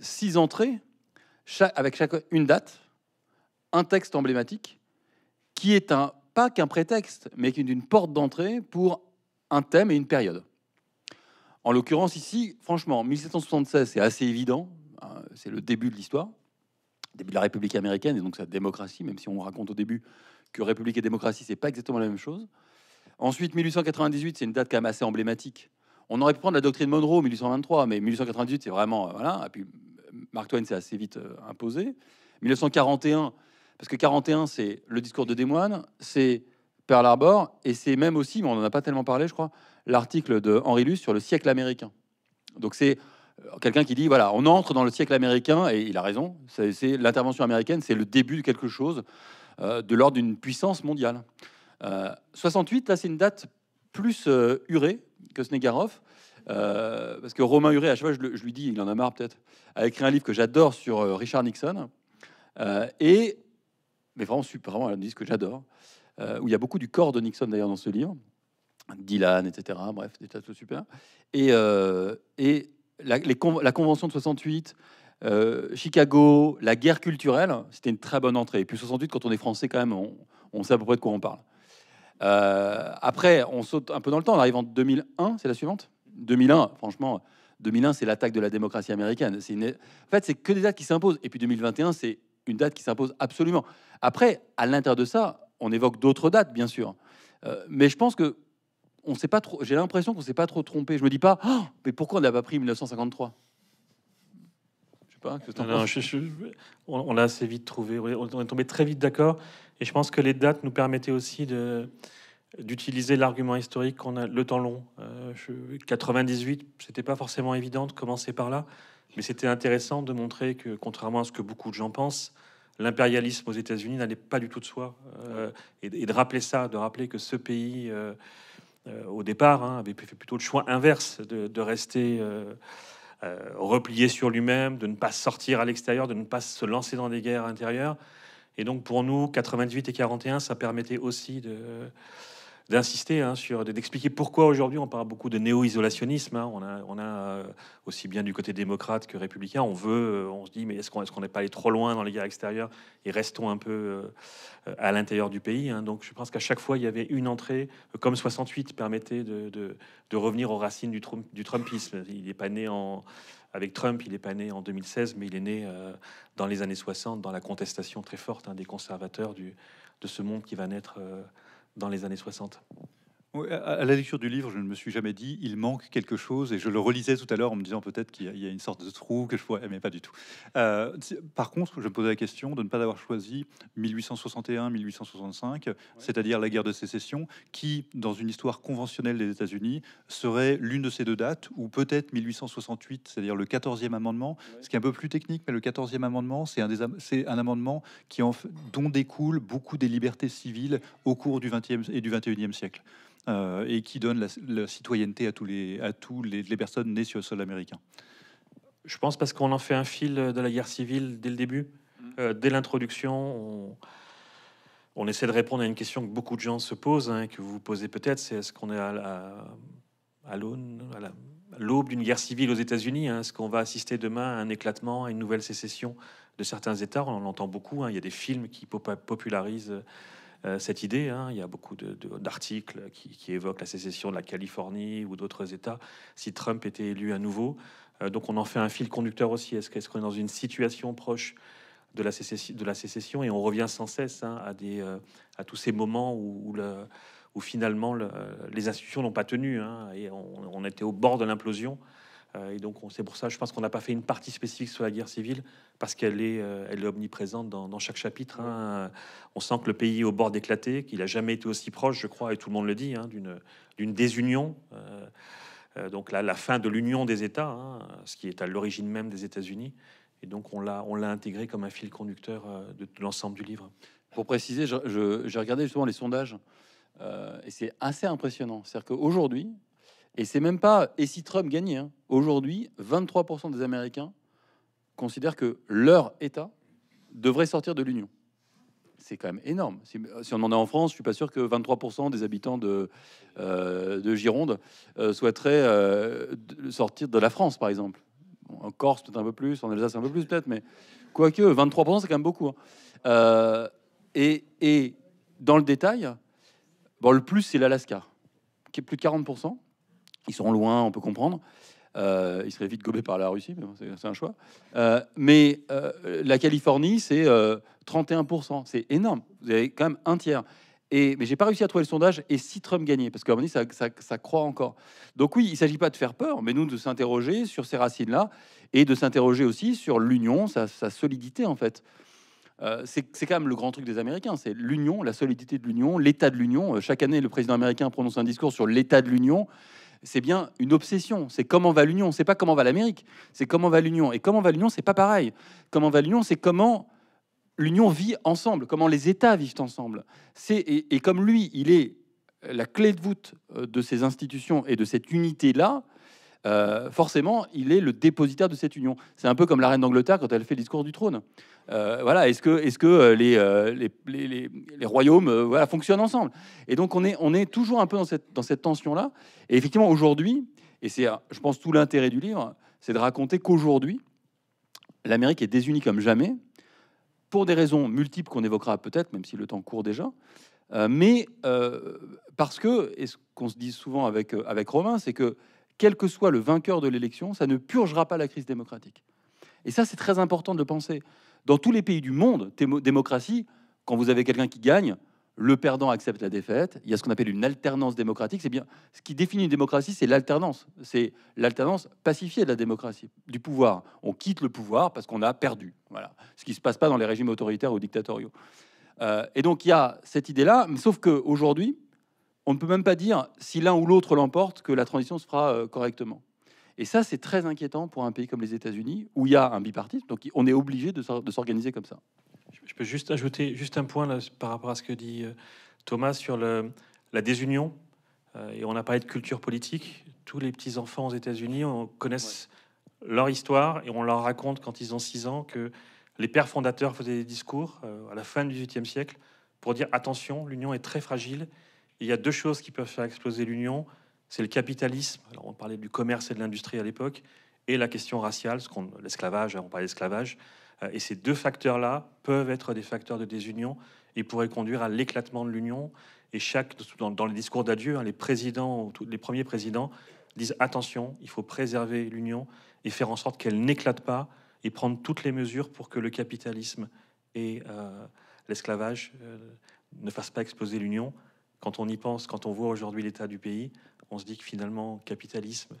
six entrées avec chaque, une date, un texte emblématique, qui est un, pas qu'un prétexte, mais qui est une porte d'entrée pour un thème et une période. En l'occurrence, ici, franchement, 1776, c'est assez évident, hein, c'est le début de l'histoire, début de la République américaine et donc sa démocratie, même si on raconte au début que République et démocratie, c'est pas exactement la même chose. Ensuite, 1898, c'est une date quand même assez emblématique. On aurait pu prendre la doctrine Monroe 1823, mais 1898, c'est vraiment voilà. Mark Twain s'est assez vite euh, imposé. 1941, parce que 41, c'est le discours de Desmoines, c'est Pearl Harbor, et c'est même aussi, mais on n'en a pas tellement parlé, je crois, l'article de Henri Luce sur le siècle américain. Donc c'est euh, quelqu'un qui dit voilà, on entre dans le siècle américain, et il a raison. C'est l'intervention américaine, c'est le début de quelque chose euh, de l'ordre d'une puissance mondiale. 68, là, c'est une date plus urée hurée que Snegarov, euh, parce que Romain Huré, à chaque fois, je, lui dis, il en a marre peut-être, a écrit un livre que j'adore sur euh, Richard Nixon. Euh, et, mais vraiment, super, vraiment un disque que j'adore, où il y a beaucoup du corps de Nixon d'ailleurs dans ce livre. Dylan, etc. Bref, des tas super. Et, et la, les la, convention de 68, Chicago, la guerre culturelle, c'était une très bonne entrée. Et puis 68, quand on est français, quand même, on, on sait à peu près de quoi on parle. après, on saute un peu dans le temps, on arrive en 2001, c'est la suivante 2001, franchement, 2001, c'est l'attaque de la démocratie américaine. En fait, c'est que des dates qui s'imposent. Et puis 2021, c'est une date qui s'impose absolument. Après, à l'intérieur de ça, on évoque d'autres dates, bien sûr. Euh, mais je pense que on sait pas trop. J'ai l'impression qu'on s'est pas trop trompé. Je me dis pas, oh, mais pourquoi on n'a pas pris 1953 Je sais pas. on, l'a assez vite trouvé. On est tombé très vite d'accord. Et je pense que les dates nous permettaient aussi d'utiliser l'argument historique qu'on a, le temps long. Euh, 98, c'était pas forcément évident de commencer par là, mais c'était intéressant de montrer que, contrairement à ce que beaucoup de gens pensent, l'impérialisme aux États-Unis n'allait pas du tout de soi. Euh, et, de rappeler ça, de rappeler que ce pays, euh, euh, au départ, hein, avait fait plutôt le choix inverse de, de rester replié sur lui-même, de ne pas sortir à l'extérieur, de ne pas se lancer dans des guerres intérieures. Et donc pour nous, 98 et 41, ça permettait aussi de d'insister hein, sur, d'expliquer pourquoi aujourd'hui on parle beaucoup de néo-isolationnisme. Hein. On a, on a euh, aussi bien du côté démocrate que républicain. On veut, euh, on se dit, mais est-ce qu'on est qu'on n'est pas allé trop loin dans les guerres extérieures et restons un peu euh, à l'intérieur du pays. Hein. Donc je pense qu'à chaque fois il y avait une entrée, comme 68 permettait de, de, revenir aux racines du, du Trumpisme. Il n'est pas né en avec Trump, il n'est pas né en 2016, mais il est né dans les années 60, dans la contestation très forte des conservateurs du, de ce monde qui va naître dans les années 60 à la lecture du livre, je ne me suis jamais dit il manque quelque chose et je le relisais tout à l'heure en me disant peut-être qu'il y a une sorte de trou que je pourrais, mais pas du tout. Euh, par contre, je me posais la question de ne pas avoir choisi 1861-1865, c'est-à-dire la guerre de sécession, qui, dans une histoire conventionnelle des États-Unis, serait l'une de ces deux dates, ou peut-être 1868, c'est-à-dire le 14e amendement, ce qui est un peu plus technique, mais le 14e amendement, c'est un, un amendement qui en dont découlent beaucoup des libertés civiles au cours du 20e et du 21e siècle. Euh, et qui donne la, citoyenneté à tous les à tous les, personnes nées sur le sol américain. Je pense parce qu'on en fait un fil de la guerre civile dès le début, mm. euh, dès l'introduction. On, on, essaie de répondre à une question que beaucoup de gens se posent, hein, que vous vous posez peut-être, c'est est-ce qu'on est à, à l'aube d'une guerre civile aux États-Unis. Hein? Est-ce qu'on va assister demain à un éclatement, à une nouvelle sécession de certains États On l'entend beaucoup. Hein. il y a des films qui popularisent euh, cette idée. Hein, il y a beaucoup d'articles qui, évoquent la sécession de la Californie ou d'autres États si Trump était élu à nouveau. Euh, donc on en fait un fil conducteur aussi. Est-ce qu'on est dans une situation proche de la, sécession, de la sécession et on revient sans cesse hein, euh, à, tous ces moments où, finalement les institutions n'ont pas tenu hein, et on, était au bord de l'implosion euh, et donc, c'est pour ça, je pense qu'on n'a pas fait une partie spécifique sur la guerre civile, parce qu'elle est, euh, elle est omniprésente dans, chaque chapitre. Hein. On sent que le pays est au bord d'éclater, qu'il n'a jamais été aussi proche, je crois, et tout le monde le dit, hein, d'une désunion. Euh, donc là, la fin de l'union des États, hein, ce qui est à l'origine même des États-Unis. Et donc, on l'a intégré comme un fil conducteur de, l'ensemble du livre. Pour préciser, j'ai regardé justement les sondages, et c'est assez impressionnant. C'est-à-dire qu'aujourd'hui, et c'est même pas. Et si Trump gagnait hein, Aujourd'hui, 23% des Américains considèrent que leur État devrait sortir de l'Union. C'est quand même énorme. Si, euh, on en est en France, je suis pas sûr que 23% des habitants de, euh, de Gironde euh, souhaiteraient sortir de la France, par exemple. en Corse, peut-être un peu plus, en Alsace, un peu plus, peut-être, mais quoique, 23%, c'est quand même beaucoup. Hein. Et, et, dans le détail, bon, le plus, c'est l'Alaska, qui est plus de 40%. Ils sont loin, on peut comprendre. Euh, ils seraient vite gobés par la Russie, mais c'est un choix. Euh, mais euh, la Californie, c'est 31%. Euh, c'est énorme. Vous avez quand même un tiers. Et, mais j'ai pas réussi à trouver le sondage. Et si Trump gagnait, parce que, dit ça, ça, ça, encore. Donc oui, il s'agit pas de faire peur, mais nous de s'interroger sur ces racines-là et de s'interroger aussi sur l'union, sa, solidité en fait. c'est quand même le grand truc des Américains, c'est l'union, la solidité de l'union, l'état de l'union. Chaque année, le président américain prononce un discours sur l'état de l'union c'est bien une obsession. C'est comment va l'Union, c'est pas comment va l'Amérique, c'est comment va l'Union. Et comment va l'Union, c'est pas pareil. Comment va l'Union, c'est comment l'Union vit ensemble, comment les États vivent ensemble. et comme lui, il est la clé de voûte euh, de ces institutions et de cette unité-là, euh, forcément, il est le dépositaire de cette union. C'est un peu comme la reine d'Angleterre quand elle fait le discours du trône. Euh, voilà, est-ce que, est que euh, les, les, royaumes voilà, fonctionnent ensemble Et donc, on est, on est toujours un peu dans cette, tension-là. Et effectivement, aujourd'hui, et c'est, je pense, tout l'intérêt du livre, c'est de raconter qu'aujourd'hui, l'Amérique est désunie comme jamais, pour des raisons multiples qu'on évoquera peut-être, même si le temps court déjà. mais parce que, et ce qu'on se dit souvent avec, avec Romain, c'est que quel que soit le vainqueur de l'élection, ça ne purgera pas la crise démocratique. Et ça, c'est très important de le penser. Dans tous les pays du monde, démocratie, quand vous avez quelqu'un qui gagne, le perdant accepte la défaite. Il y a ce qu'on appelle une alternance démocratique. C'est bien ce qui définit une démocratie, c'est l'alternance. C'est l'alternance pacifiée de la démocratie, du pouvoir. On quitte le pouvoir parce qu'on a perdu. Voilà, ce qui se passe pas dans les régimes autoritaires ou dictatoriaux. Euh, et donc il y a cette idée-là, sauf que aujourd'hui on ne peut même pas dire, si l'un ou l'autre l'emporte, que la transition se fera euh, correctement. Et ça, c'est très inquiétant pour un pays comme les États-Unis, où il y a un bipartisme, donc on est obligé de s'organiser comme ça. Je peux juste ajouter juste un point par rapport à ce que dit euh, Thomas sur la désunion. Euh, et on a parlé de culture politique. Tous les petits-enfants aux États-Unis connaissent leur histoire et on leur raconte quand ils ont six ans que les pères fondateurs faisaient des discours à la fin du XVIIIe siècle pour dire attention, l'Union est très fragile il y a deux choses qui peuvent faire exploser l'Union. C'est le capitalisme, alors on parlait du commerce et de l'industrie à l'époque, et la question raciale, ce qu'on, l'esclavage, hein, on parlait d'esclavage. Euh, et ces deux facteurs-là peuvent être des facteurs de désunion et pourraient conduire à l'éclatement de l'Union. Et chaque, dans, les discours d'adieu, hein, les présidents, les premiers présidents disent attention, il faut préserver l'Union et faire en sorte qu'elle n'éclate pas et prendre toutes les mesures pour que le capitalisme et euh, l'esclavage euh, ne fassent pas exploser l'Union. Quand on y pense, quand on voit aujourd'hui l'état du pays, on se dit que finalement, capitalisme,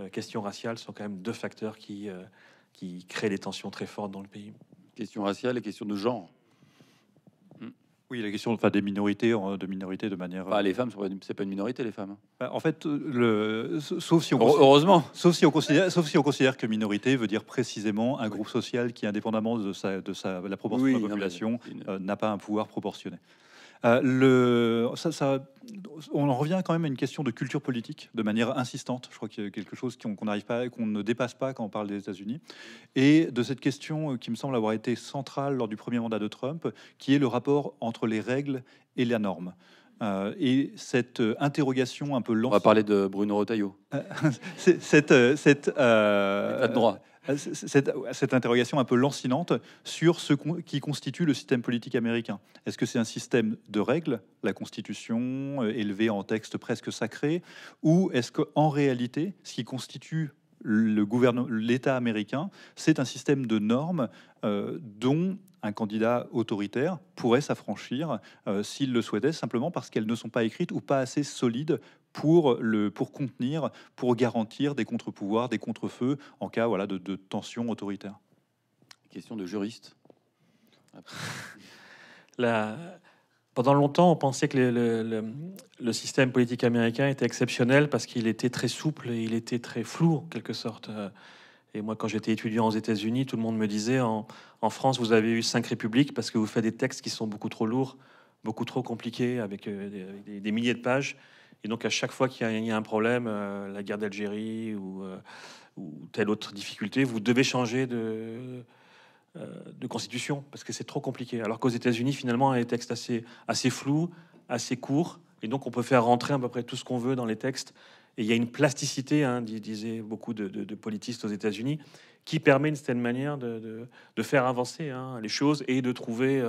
euh, question raciale sont quand même deux facteurs qui, euh, qui créent des tensions très fortes dans le pays. Question raciale et question de genre. Hmm. Oui, la question enfin, des minorités, de minorités de manière. Bah, les femmes, c'est pas une minorité, les femmes. Hein. Bah, en fait, le, sauf si on heureusement, sauf si on considère, sauf si on considère que minorité veut dire précisément un groupe social qui, indépendamment de sa, de sa la proportion de la population, n'a pas un pouvoir proportionné. Euh, on en revient quand même à une question de culture politique de manière insistante. Je crois qu'il y a quelque chose qu'on n'arrive pas, qu'on ne dépasse pas quand on parle des États-Unis, et de cette question euh, qui me semble avoir été centrale lors du premier mandat de Trump, qui est le rapport entre les règles et la norme. Euh, et cette interrogation un peu lente. On va parler de Bruno Retailleau. <laughs> cette, cette euh, cette, interrogation un peu lancinante sur ce qui constitue le système politique américain. Est-ce que c'est un système de règles, la Constitution, euh, élevée en texte presque sacré, ou est-ce qu'en réalité, ce qui constitue l'État américain, c'est un système de normes euh, dont un candidat autoritaire pourrait s'affranchir s'il le souhaitait, simplement parce qu'elles ne sont pas écrites ou pas assez solides pour, le, pour contenir, pour garantir des contre-pouvoirs, des contre-feux en cas voilà, de, tension autoritaire Question de juriste. <laughs> Pendant longtemps, on pensait que le, système politique américain était exceptionnel parce qu'il était très souple et il était très flou, en quelque sorte. Et moi, quand j'étais étudiant aux États-Unis, tout le monde me disait en, France, vous avez eu cinq républiques parce que vous faites des textes qui sont beaucoup trop lourds, beaucoup trop compliqués, avec, euh, des, milliers de pages. Et donc, à chaque fois qu'il y, a un problème, euh, la guerre d'Algérie ou, euh, ou, telle autre difficulté, vous devez changer de, euh, de constitution parce que c'est trop compliqué. Alors qu'aux États-Unis, finalement, les textes assez, assez flous, assez courts. Et donc, on peut faire rentrer à peu près tout ce qu'on veut dans les textes. Et il y a une plasticité, hein, disaient beaucoup de, politistes aux États-Unis, qui permet une certaine manière de, faire avancer hein, les choses et de trouver.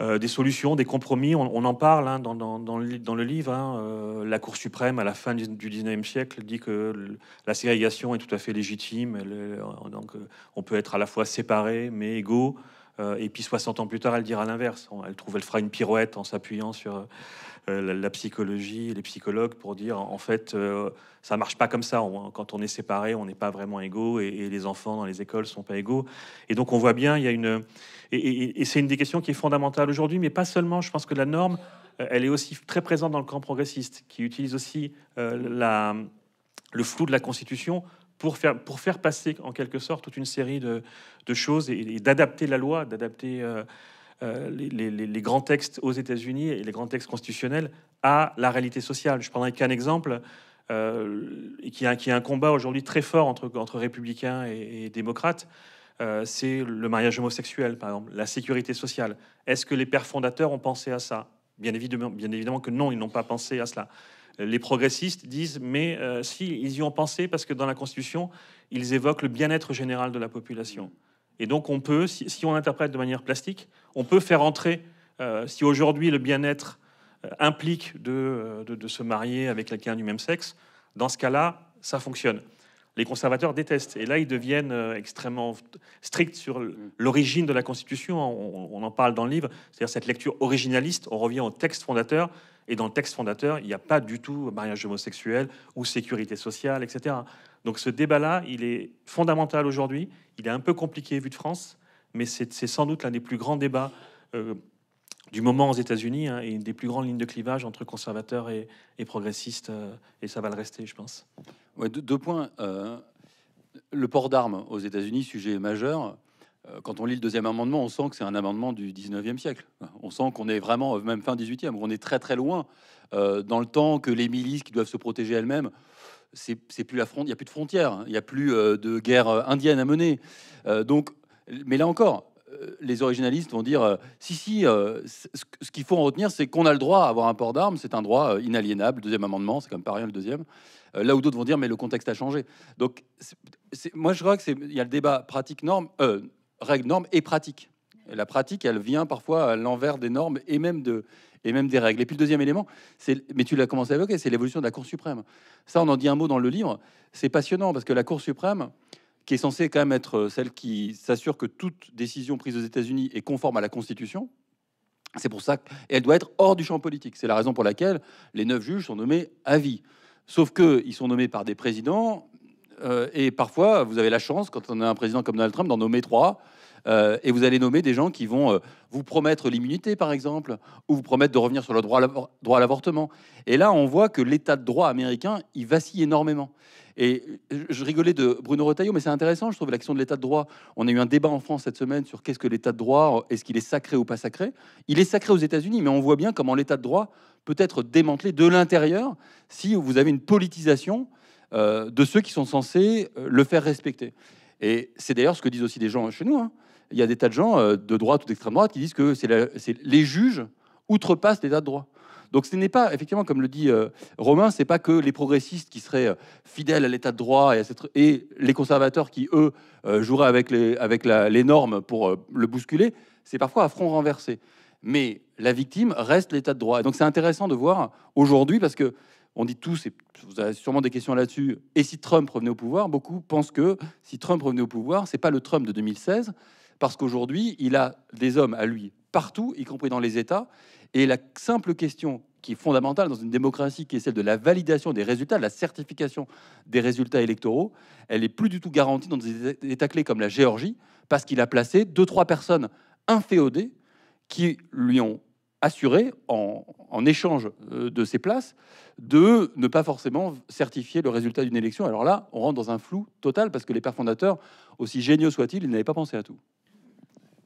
Euh, des solutions, des compromis. On, en parle hein, dans, le, livre. Hein. Euh, la Cour suprême, à la fin du, 19e siècle, dit que la ségrégation est tout à fait légitime. Euh, donc, on peut être à la fois séparés mais égaux. et puis 60 ans plus tard, elle dira l'inverse. Elle trouve, elle fera une pirouette en s'appuyant sur euh, la, psychologie, les psychologues pour dire en fait euh, ça marche pas comme ça. quand on est séparé, on n'est pas vraiment égaux et, les enfants dans les écoles sont pas égaux. Et donc on voit bien, il y a une et, c'est une des questions qui est fondamentale aujourd'hui, mais pas seulement. Je pense que la norme, euh, elle est aussi très présente dans le camp progressiste qui utilise aussi la, le flou de la Constitution pour faire, passer en quelque sorte toute une série de, choses et, d'adapter la loi, d'adapter euh, les, grands textes aux États-Unis et les grands textes constitutionnels à la réalité sociale. Je prendrai qu'un exemple euh, qui, est un combat aujourd'hui très fort entre, républicains et, démocrates. Euh, c'est le mariage homosexuel, par exemple, la sécurité sociale. Est-ce que les pères fondateurs ont pensé à ça bien évidemment, que non, ils n'ont pas pensé à cela. Les progressistes disent, mais si, ils y ont pensé parce que dans la Constitution, ils évoquent le bien-être général de la population. Et donc, on peut, si, on interprète de manière plastique, on peut faire entrer, euh, si aujourd'hui le bien-être euh, implique euh, de, se marier avec quelqu'un du même sexe, dans ce cas-là, ça fonctionne. Les conservateurs détestent. Et là, ils deviennent extrêmement stricts sur l'origine de la Constitution. on en parle dans le livre. C'est-à-dire cette lecture originaliste. On revient au texte fondateur et dans le texte fondateur, il n'y a pas du tout mariage homosexuel ou sécurité sociale, etc. Donc ce débat-là, il est fondamental aujourd'hui. Il est un peu compliqué vu de France, mais c'est sans doute l'un des plus grands débats euh, du moment aux États-Unis hein, et une des plus grandes lignes de clivage entre conservateurs et, progressistes. Euh, et ça va le rester, je pense. Ouais, deux, points. Euh, le port d'armes aux États-Unis, sujet majeur. Euh, quand on lit le deuxième amendement, on sent que c'est un amendement du 19e siècle. On sent qu'on est vraiment, euh, même fin 18e, on est très très loin euh, dans le temps que les milices qui doivent se protéger elles-mêmes, c'est plus la frontière, il n'y a plus de frontières, hein. il n'y a plus de guerre indienne à mener. donc, mais là encore, les originalistes vont dire si, si, ce qu'il faut en retenir, c'est qu'on a le droit à avoir un port d'armes, c'est un droit inaliénable. Deuxième amendement, c'est comme même pas rien le deuxième. là où d'autres vont dire mais le contexte a changé. Donc, c'est moi je crois que c'est il y a le débat pratique norme, règles, normes et pratiques. la pratique, elle vient parfois à l'envers des normes et même, de, et même des règles. Et puis le deuxième élément, c'est, mais tu l'as commencé à évoquer, c'est l'évolution de la Cour suprême. Ça, on en dit un mot dans le livre. C'est passionnant parce que la Cour suprême, qui est censée quand même être euh, celle qui s'assure que toute décision prise aux États-Unis est conforme à la Constitution, c'est pour ça qu'elle doit être hors du champ politique. C'est la raison pour laquelle les neuf juges sont nommés à vie. Sauf qu'ils sont nommés par des présidents, euh, et parfois, vous avez la chance, quand on a un président comme Donald Trump, d'en nommer trois. Euh, et vous allez nommer des gens qui vont euh, vous promettre l'immunité, par exemple, ou vous promettre de revenir sur le droit à l'avortement. Et là, on voit que l'état de droit américain, il vacille énormément. Et je rigolais de Bruno Retailleau, mais c'est intéressant, je trouve, l'action de l'état de droit. On a eu un débat en France cette semaine sur qu'est-ce que l'état de droit, est-ce qu'il est sacré ou pas sacré. Il est sacré aux États-Unis, mais on voit bien comment l'état de droit peut être démantelé de l'intérieur si vous avez une politisation euh, de ceux qui sont censés euh, le faire respecter. Et c'est d'ailleurs ce que disent aussi des gens euh, chez nous. Hein. Il y a des tas de gens de droite ou d'extrême droite qui disent que c'est les juges outrepassent l'état de droit. Donc ce n'est pas, effectivement, comme le dit Romain, Romain, c'est pas que les progressistes qui seraient fidèles à l'état de droit et, les conservateurs qui, eux, joueraient avec les, les normes pour le bousculer, c'est parfois à front renversé mais la victime reste l'état de droit. Et donc c'est intéressant de voir aujourd'hui, parce que on dit tous, et vous avez sûrement des questions là-dessus, et si Trump revenait au pouvoir, beaucoup pensent que si Trump revenait au pouvoir, c'est pas le Trump de 2016, parce qu'aujourd'hui, il a des hommes à lui partout, y compris dans les États, et la simple question qui est fondamentale dans une démocratie qui est celle de la validation des résultats, de la certification des résultats électoraux, elle est plus du tout garantie dans des États clés comme la Géorgie, parce qu'il a placé deux, trois personnes inféodées qui lui ont assurer, en, échange euh, de ces places, de ne pas forcément certifier le résultat d'une élection. Alors là, on rentre dans un flou total parce que les pères fondateurs, aussi géniaux soient-ils, ils n'avaient pas pensé à tout.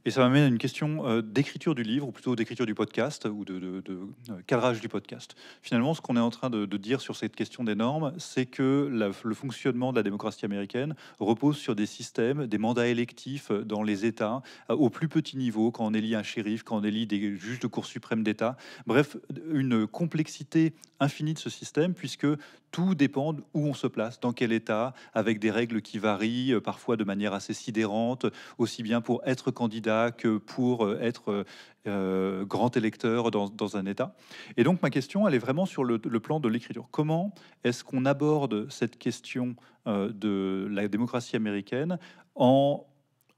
Et ça m'amène à une question euh, d'écriture du livre, ou plutôt d'écriture du podcast, ou de, de, euh, cadrage du podcast. Finalement, ce qu'on est en train de, dire sur cette question des normes, c'est que le fonctionnement de la démocratie américaine repose sur des systèmes, des mandats électifs euh, dans les États, au plus petit niveau, quand on élit un shérif, quand on élit des juges de Cour suprême d'État. Bref, une complexité infinie de ce système, puisque tout dépend où on se place, dans quel État, avec des règles qui varient, parfois de manière assez sidérante, aussi bien pour être candidat que pour euh, être euh, euh, grand électeur dans, un État. Et donc ma question, elle est vraiment sur le, plan de l'écriture. Comment est-ce qu'on aborde cette question de la démocratie américaine en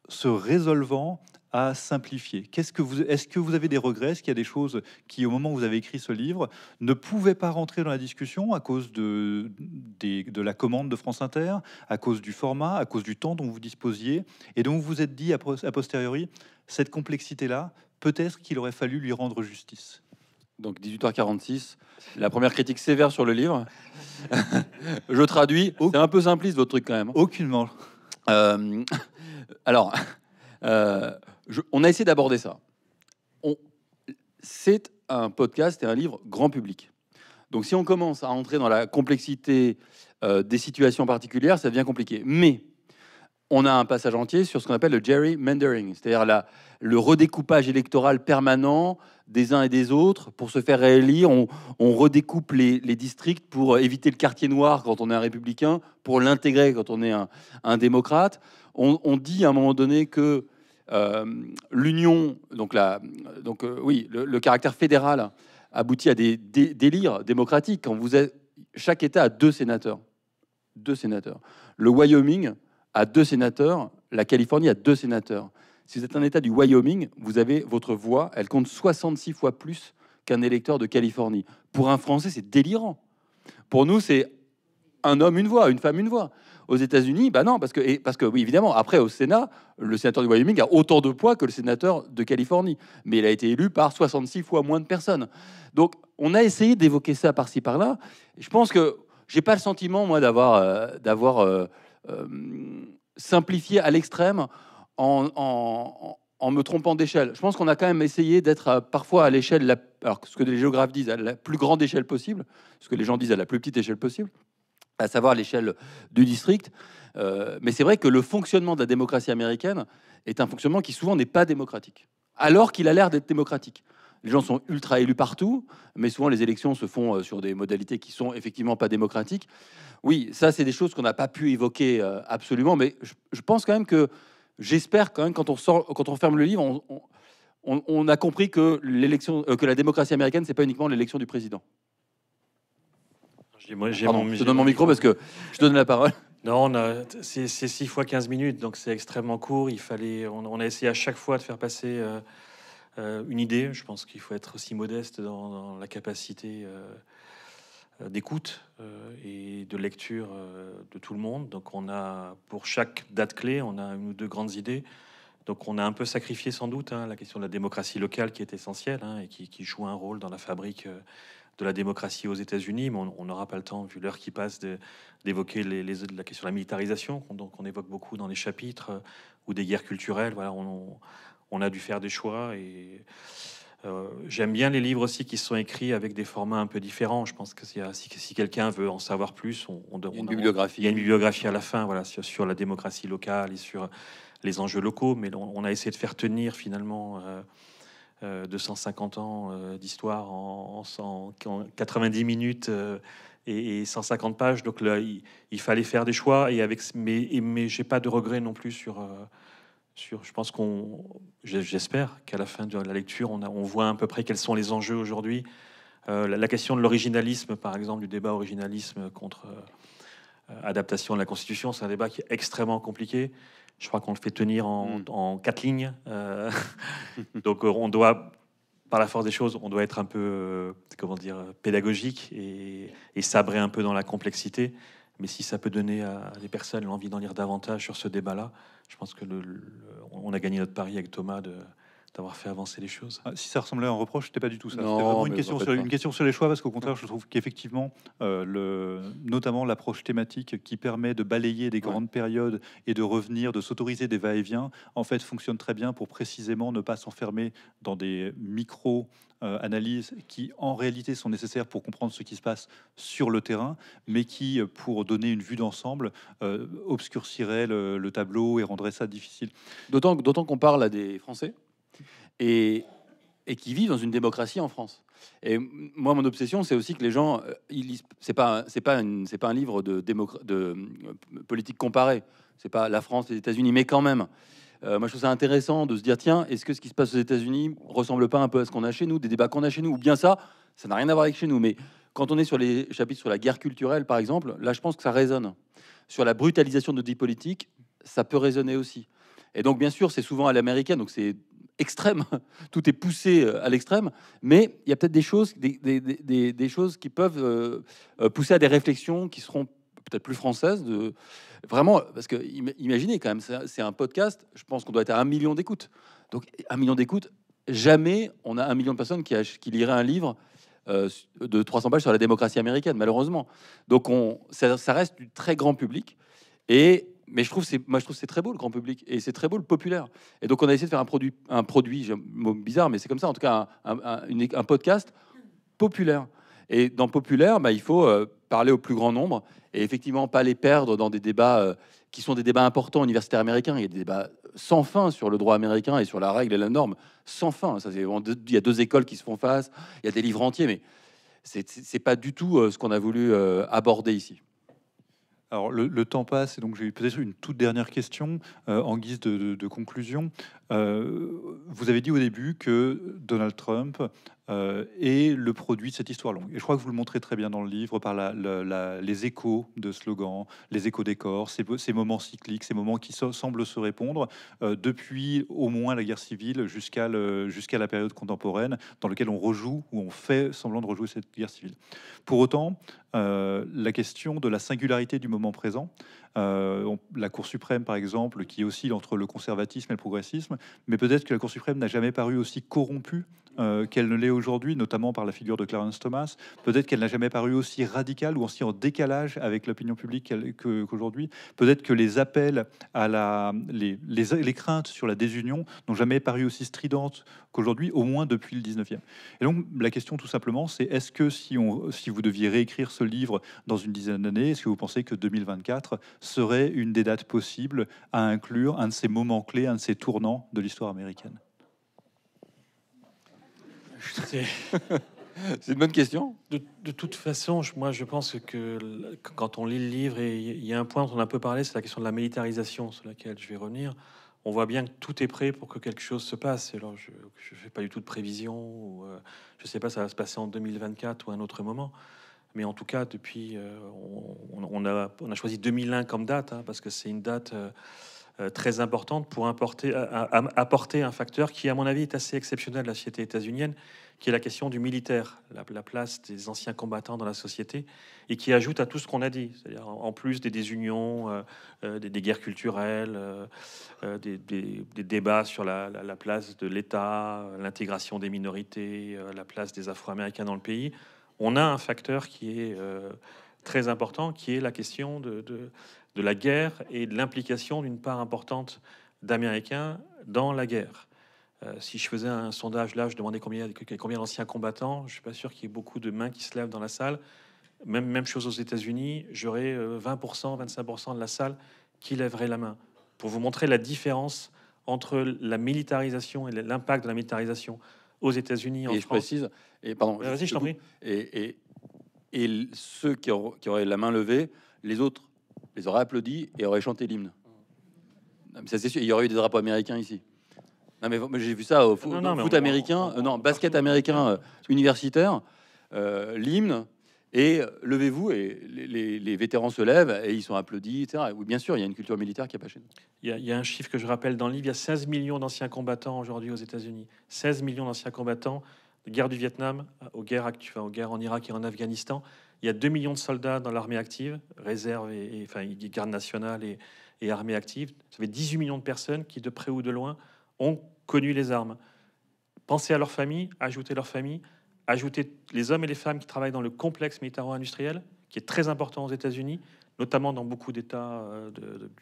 se résolvant à simplifier Qu'est-ce que vous, Est-ce que vous avez des regrets Est-ce qu'il y a des choses qui, au moment où vous avez écrit ce livre, ne pouvaient pas rentrer dans la discussion à cause de, de la commande de France Inter, à cause du format, à cause du temps dont vous disposiez, et dont vous vous êtes dit, a posteriori, cette complexité-là, peut-être qu'il aurait fallu lui rendre justice donc 18h46, la première critique sévère sur le livre. <laughs> je traduis, c'est un peu simpliste votre truc quand même. Hein. Aucunement. Euh, <laughs> alors, euh, on a essayé d'aborder ça. C'est un podcast et un livre grand public. Donc si on commence à entrer dans la complexité euh, des situations particulières, ça devient compliqué. Mais on a un passage entier sur ce qu'on appelle le gerrymandering, c'est-à-dire le redécoupage électoral permanent des uns et des autres pour se faire réélire. On, redécoupe les, districts pour euh, éviter le quartier noir quand on est un républicain, pour l'intégrer quand on est un, démocrate. On, on, dit à un moment donné que euh, l'union, donc, la, donc euh, oui, le, caractère fédéral aboutit à des, délires démocratiques quand vous êtes chaque État a deux sénateurs. Deux sénateurs. Le Wyoming a deux sénateurs, la Californie a deux sénateurs. Si vous êtes un État du Wyoming, vous avez votre voix, elle compte 66 fois plus qu'un électeur de Californie. Pour un Français, c'est délirant. Pour nous, c'est un homme, une voix, une femme, une voix. Aux États-Unis, bah non, parce que, parce que oui, évidemment, après au Sénat, le sénateur du Wyoming a autant de poids que le sénateur de Californie, mais il a été élu par 66 fois moins de personnes. Donc on a essayé d'évoquer ça par-ci par-là. Je pense que j'ai pas le sentiment moi d'avoir euh, d'avoir euh, euh, simplifié à l'extrême en, en, me trompant d'échelle. Je pense qu'on a quand même essayé d'être parfois à l'échelle, alors ce que les géographes disent, à la plus grande échelle possible, ce que les gens disent à la plus petite échelle possible à savoir l'échelle du district. Euh, mais c'est vrai que le fonctionnement de la démocratie américaine est un fonctionnement qui souvent n'est pas démocratique, alors qu'il a l'air d'être démocratique. Les gens sont ultra élus partout, mais souvent les élections se font euh, sur des modalités qui sont effectivement pas démocratiques. Oui, ça c'est des choses qu'on n'a pas pu évoquer euh, absolument, mais je, pense quand même que j'espère quand même quand on sort, quand on ferme le livre, on, a compris que l'élection, que la démocratie américaine c'est pas uniquement l'élection du président. Moi, j'ai mon, je donne mon micro parce que je donne la parole. Non, on a, c'est, 6 fois 15 minutes, donc c'est extrêmement court. Il fallait, on, a essayé à chaque fois de faire passer euh, euh, une idée. Je pense qu'il faut être aussi modeste dans, la capacité euh, d'écoute et de lecture de tout le monde. Donc on a, pour chaque date clé, on a une ou deux grandes idées. Donc on a un peu sacrifié sans doute hein, la question de la démocratie locale qui est essentielle hein, et qui, qui, joue un rôle dans la fabrique de la démocratie aux États-Unis, mais on n'aura pas le temps, vu l'heure qui passe, d'évoquer les, la question de la militarisation, qu'on on évoque beaucoup dans les chapitres, euh, ou des guerres culturelles. Voilà, on, a dû faire des choix. Et euh, j'aime bien les livres aussi qui sont écrits avec des formats un peu différents. Je pense que si, quelqu'un veut en savoir plus, on, on, une bibliographie. Il y a une bibliographie à la fin, voilà, sur, la démocratie locale et sur les enjeux locaux. Mais on, a essayé de faire tenir finalement. Euh, 250 euh, ans euh, d'histoire en, 90 minutes euh, et, 150 pages. Donc il, fallait faire des choix. Et avec, mais, mais j'ai pas de regret non plus sur. Sur, je pense qu'on, j'espère qu'à la fin de la lecture, on, voit à peu près quels sont les enjeux aujourd'hui. la, question de l'originalisme, par exemple, du débat originalisme contre adaptation de la Constitution, c'est un débat qui est extrêmement compliqué. Je crois qu'on le fait tenir en, hmm. quatre lignes. Euh. <laughs> donc euh, on doit, par la force des choses, on doit être un peu, euh, comment dire, pédagogique et, sabrer un peu dans la complexité. Mais si ça peut donner à des personnes l'envie d'en lire davantage sur ce débat-là, je pense que on a gagné notre pari avec Thomas de, d'avoir fait avancer les choses. Ah, si ça ressemblait à un reproche, c'était pas du tout ça. C'était vraiment une question, sur, une question sur les choix, parce qu'au contraire, je trouve qu'effectivement, euh, notamment l'approche thématique qui permet de balayer des grandes périodes et de revenir, de s'autoriser des va-et-vient, en fait, fonctionne très bien pour précisément ne pas s'enfermer dans des micro analyses qui en réalité sont nécessaires pour comprendre ce qui se passe sur le terrain, mais qui, pour donner une vue d'ensemble, obscurciraient euh, obscurcirait le, tableau et rendrait ça difficile. D'autant qu'on parle à des Français et, qui vit dans une démocratie en France. Et moi, mon obsession, c'est aussi que les gens, euh, ils lisent. C'est pas, c'est pas, c'est pas un livre de, de euh, politique comparée. C'est pas la France, les États-Unis, mais quand même. Euh, moi, je trouve ça intéressant de se dire, tiens, est-ce que ce qui se passe aux États-Unis ressemble pas un peu à ce qu'on a chez nous, des débats qu'on a chez nous, ou bien ça, ça n'a rien à voir avec chez nous. Mais quand on est sur les chapitres sur la guerre culturelle, par exemple, là, je pense que ça résonne. Sur la brutalisation de nos politiques, ça peut résonner aussi. Et donc, bien sûr, c'est souvent à l'américaine, donc c'est extrême, <laughs> tout est poussé euh, à l'extrême, mais il y a peut-être des choses, des, choses qui peuvent euh, euh, pousser à des réflexions qui seront peut-être plus françaises. De, vraiment, parce que imaginez quand même, c'est un podcast, je pense qu'on doit être à un million d'écoutes. Donc un million d'écoutes, jamais on a un million de personnes qui, qui liraient un livre de 300 pages sur la démocratie américaine, malheureusement. Donc on, ça, ça reste du très grand public. Et mais je trouve c'est moi je trouve c'est très beau le grand public et c'est très beau le populaire. Et donc on a essayé de faire un produit un produit un mot bizarre mais c'est comme ça en tout cas un, podcast populaire. Et dans populaire, bah, il faut euh, parler au plus grand nombre et effectivement pas les perdre dans des débats euh, qui sont des débats importants universitaires américains. Il y a des débats sans fin sur le droit américain et sur la règle et la norme, sans fin. Ça, il y a deux écoles qui se font face, il y a des livres entiers, mais c'est pas du tout euh, ce qu'on a voulu aborder ici. Alors le, temps passe et donc j'ai peut-être une toute dernière question euh, en guise de conclusion. Euh, vous avez dit au début que Donald Trump euh, est le produit de cette histoire longue. Et je crois que vous le montrez très bien dans le livre par les échos de slogans, les échos des corps, ces, ces moments cycliques, ces moments qui semblent se répondre euh, depuis au moins la guerre civile jusqu'à la période contemporaine, dans laquelle on rejoue ou on fait semblant de rejouer cette guerre civile. Pour autant, la question de la singularité du moment présent, euh, la Cour suprême, par exemple, qui oscille entre le conservatisme et le progressisme, mais peut-être que la Cour suprême n'a jamais paru aussi corrompue euh, qu'elle ne l'est aujourd'hui, notamment par la figure de Clarence Thomas. Peut-être qu'elle n'a jamais paru aussi radicale ou aussi en décalage avec l'opinion publique qu'aujourd'hui. Peut-être que les appels à la, les, les, craintes sur la désunion n'ont jamais paru aussi stridentes qu'aujourd'hui, au moins depuis le 19e. Et donc la question tout simplement, c'est est-ce que si, si vous deviez réécrire ce livre dans une dizaine d'années, est-ce que vous pensez que 2024 serait une des dates possibles à inclure, un de ces moments clés, un de ces tournants de l'histoire américaine <laughs> C'est une bonne question. De, toute façon, moi, je pense que quand on lit le livre, et il y a un point dont on a un peu parlé, c'est la question de la militarisation sur laquelle je vais revenir. On voit bien que tout est prêt pour que quelque chose se passe. alors, je ne fais pas du tout de prévision. Euh, je ne sais pas, ça va se passer en 2024 ou un autre moment. Mais en tout cas, depuis, euh, on, a, choisi 2001 comme date, hein, parce que c'est une date. Euh, euh, très importante pour euh, apporter un facteur qui, à mon avis, est assez exceptionnel de la société états-unienne, qui est la question du militaire, la, place des anciens combattants dans la société, et qui ajoute à tout ce qu'on a dit, c'est-à-dire en plus des désunions, euh, des, guerres culturelles, des, débats sur la, place de l'État, l'intégration des minorités, la place des Afro-Américains dans le pays, on a un facteur qui est très important, qui est la question de de la guerre et de l'implication d'une part importante d'Américains dans la guerre. Euh, si je faisais un sondage là, je demandais combien, combien d'anciens combattants, je suis pas sûr qu'il y ait beaucoup de mains qui se lèvent dans la salle. Même, même chose aux États-Unis, j'aurais 20%, euh, 25% de la salle qui lèverait la main. Pour vous montrer la différence entre la militarisation et l'impact de la militarisation aux États-Unis, en et Je précise, et pardon, je, et, et, ceux qui, auraient la main levée, les autres les auraient applaudis et auraient chanté l'hymne. ça c'est sûr, il y aurait eu des drapeaux américains ici. Non mais, j'ai vu ça au foot américain, euh, non, basket américain euh, universitaire, euh, l'hymne et levez-vous et les, vétérans se lèvent et ils sont applaudis, etc. Oui, bien sûr, il y a une culture militaire qui a pas chez nous. Il y, a, un chiffre que je rappelle dans le livre, il y a 16 millions d'anciens combattants aujourd'hui aux États-Unis. 16 millions d'anciens combattants de guerre du Vietnam aux guerres, actuelles aux guerres en Irak et en Afghanistan. Il y a 2 millions de soldats dans l'armée active, réserve et, garde nationale et, armée active. Ça fait 18 millions de personnes qui, de près ou de loin, ont connu les armes. Pensez à leur famille, ajoutez leur famille, ajoutez les hommes et les femmes qui travaillent dans le complexe militaro-industriel, qui est très important aux États-Unis, notamment dans beaucoup d'États euh,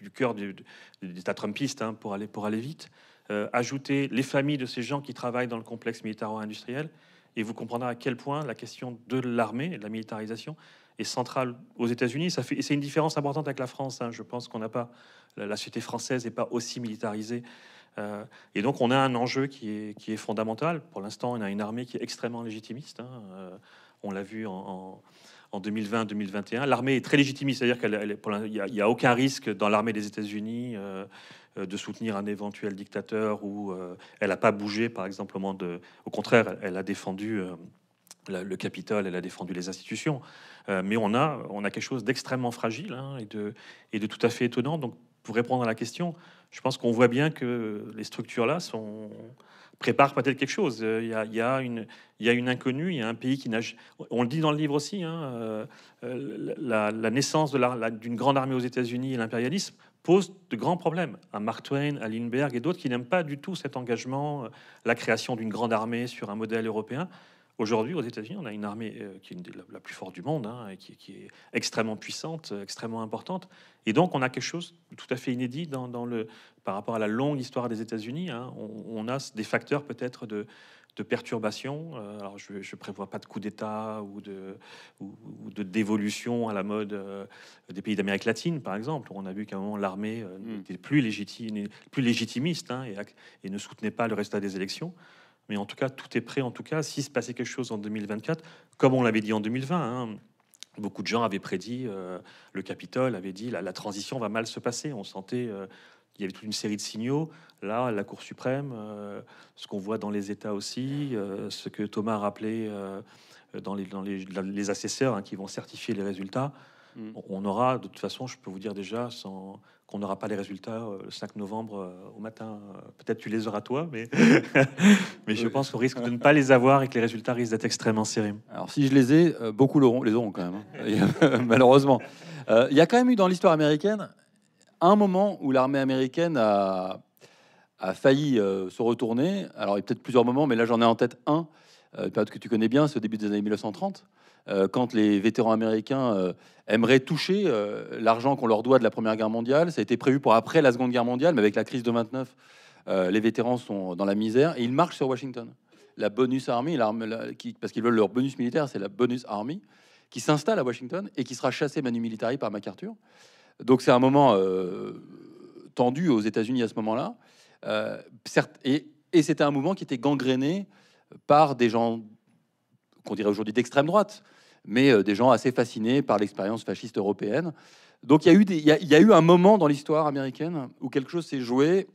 du cœur des États trumpistes, hein, pour, aller, pour aller vite. Euh, ajoutez ajouter les familles de ces gens qui travaillent dans le complexe militaro-industriel. Et vous comprendrez à quel point la question de l'armée et de la militarisation est centrale aux États-Unis. Ça fait, c'est une différence importante avec la France. Hein. Je pense qu'on n'a pas la, société française n'est pas aussi militarisée. Euh, et donc on a un enjeu qui est, qui est fondamental. Pour l'instant, on a une armée qui est extrêmement légitimiste. Hein. Euh, on l'a vu en en 2020-2021. L'armée est très légitimiste, c'est-à-dire qu'il n'y a, aucun risque dans l'armée des États-Unis euh, euh, de soutenir un éventuel dictateur ou euh, elle n'a pas bougé, par exemple, au, de, au contraire, elle a défendu. le Capitole, elle a défendu les institutions, mais on a, quelque chose d'extrêmement fragile hein, et de tout à fait étonnant. Donc, pour répondre à la question, je pense qu'on voit bien que les structures-là sont, prépare peut-être quelque chose. Euh, il y, a, une, y inconnue, il y a un pays qui nage. On le dit dans le livre aussi, hein, euh, la, naissance d'une grande armée aux États-Unis et l'impérialisme pose de grands problèmes à Mark Twain, à Lindbergh et d'autres qui n'aiment pas du tout cet engagement, euh, la création d'une grande armée sur un modèle européen. Aujourd'hui, aux États-Unis, on a une armée euh, qui est la, plus forte du monde, hein, et qui, est extrêmement puissante, euh, extrêmement importante. Et donc, on a quelque chose de tout à fait inédit dans, le, par rapport à la longue histoire des États-Unis. Hein. on, a des facteurs peut-être de, perturbation. Euh, alors, je ne prévois pas de coup d'État ou de, ou, de dévolution à la mode des pays d'Amérique latine, par exemple. On a vu qu'à un moment, l'armée mm. n'était plus, légitime, plus légitimiste hein, et, et ne soutenait pas le résultat des élections. Mais en tout cas, tout est prêt. En tout cas, s'il se passait quelque chose en 2024, comme on l'avait dit en 2020, hein. beaucoup de gens avaient prédit, euh, le Capitole avait dit, la, transition va mal se passer. On sentait, qu'il euh, il y avait toute une série de signaux. Là, la Cour suprême, euh, ce qu'on voit dans les États aussi, ce que Thomas a rappelé dans les, dans les, assesseurs hein, qui vont certifier les résultats, Mm. On aura, de toute façon, je peux vous dire déjà, sans qu'on n'aura pas les résultats euh, le 5 novembre euh, au matin. Euh, peut-être tu les auras toi, mais, <laughs> je pense qu'on risque de ne pas les avoir et que les résultats risquent d'être extrêmement serrés. Alors si je les ai, beaucoup l'auront, les auront quand même, hein. <laughs> malheureusement. Il y a quand même eu dans l'histoire américaine un moment où l'armée américaine a, failli se retourner. Alors, il y a peut-être plusieurs moments, mais là j'en ai en tête un, une période que tu connais bien, c'est ce début des années 1930. Euh, quand les vétérans américains euh, aimeraient toucher euh, l'argent qu'on leur doit de la Première Guerre mondiale. Ça a été prévu pour après la Seconde Guerre mondiale, mais avec la crise de 29, les vétérans sont dans la misère et ils marchent sur Washington. La bonus army, parce qu'ils veulent leur bonus militaire, c'est la bonus army, qui s'installe à Washington et qui sera chassée manu militari par MacArthur. Donc c'est un moment tendu aux États-Unis à ce moment-là. certes, et, et c'était un mouvement qui était gangréné par des gens qu'on dirait aujourd'hui d'extrême droite, mais euh, des gens assez fascinés par l'expérience fasciste européenne. Donc il y, a eu eu un moment dans l'histoire américaine où quelque chose s'est joué,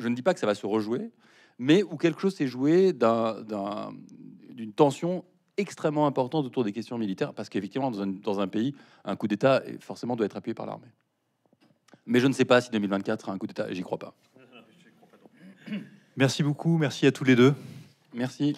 je ne dis pas que ça va se rejouer, mais où quelque chose s'est joué d'une tension extrêmement importante autour des questions militaires, parce qu'effectivement, dans, dans un, pays, un coup d'État eh, forcément doit être appuyé par l'armée. Mais je ne sais pas si 2024 a un coup d'État, j'y crois pas. Merci beaucoup, merci à tous les deux. Merci.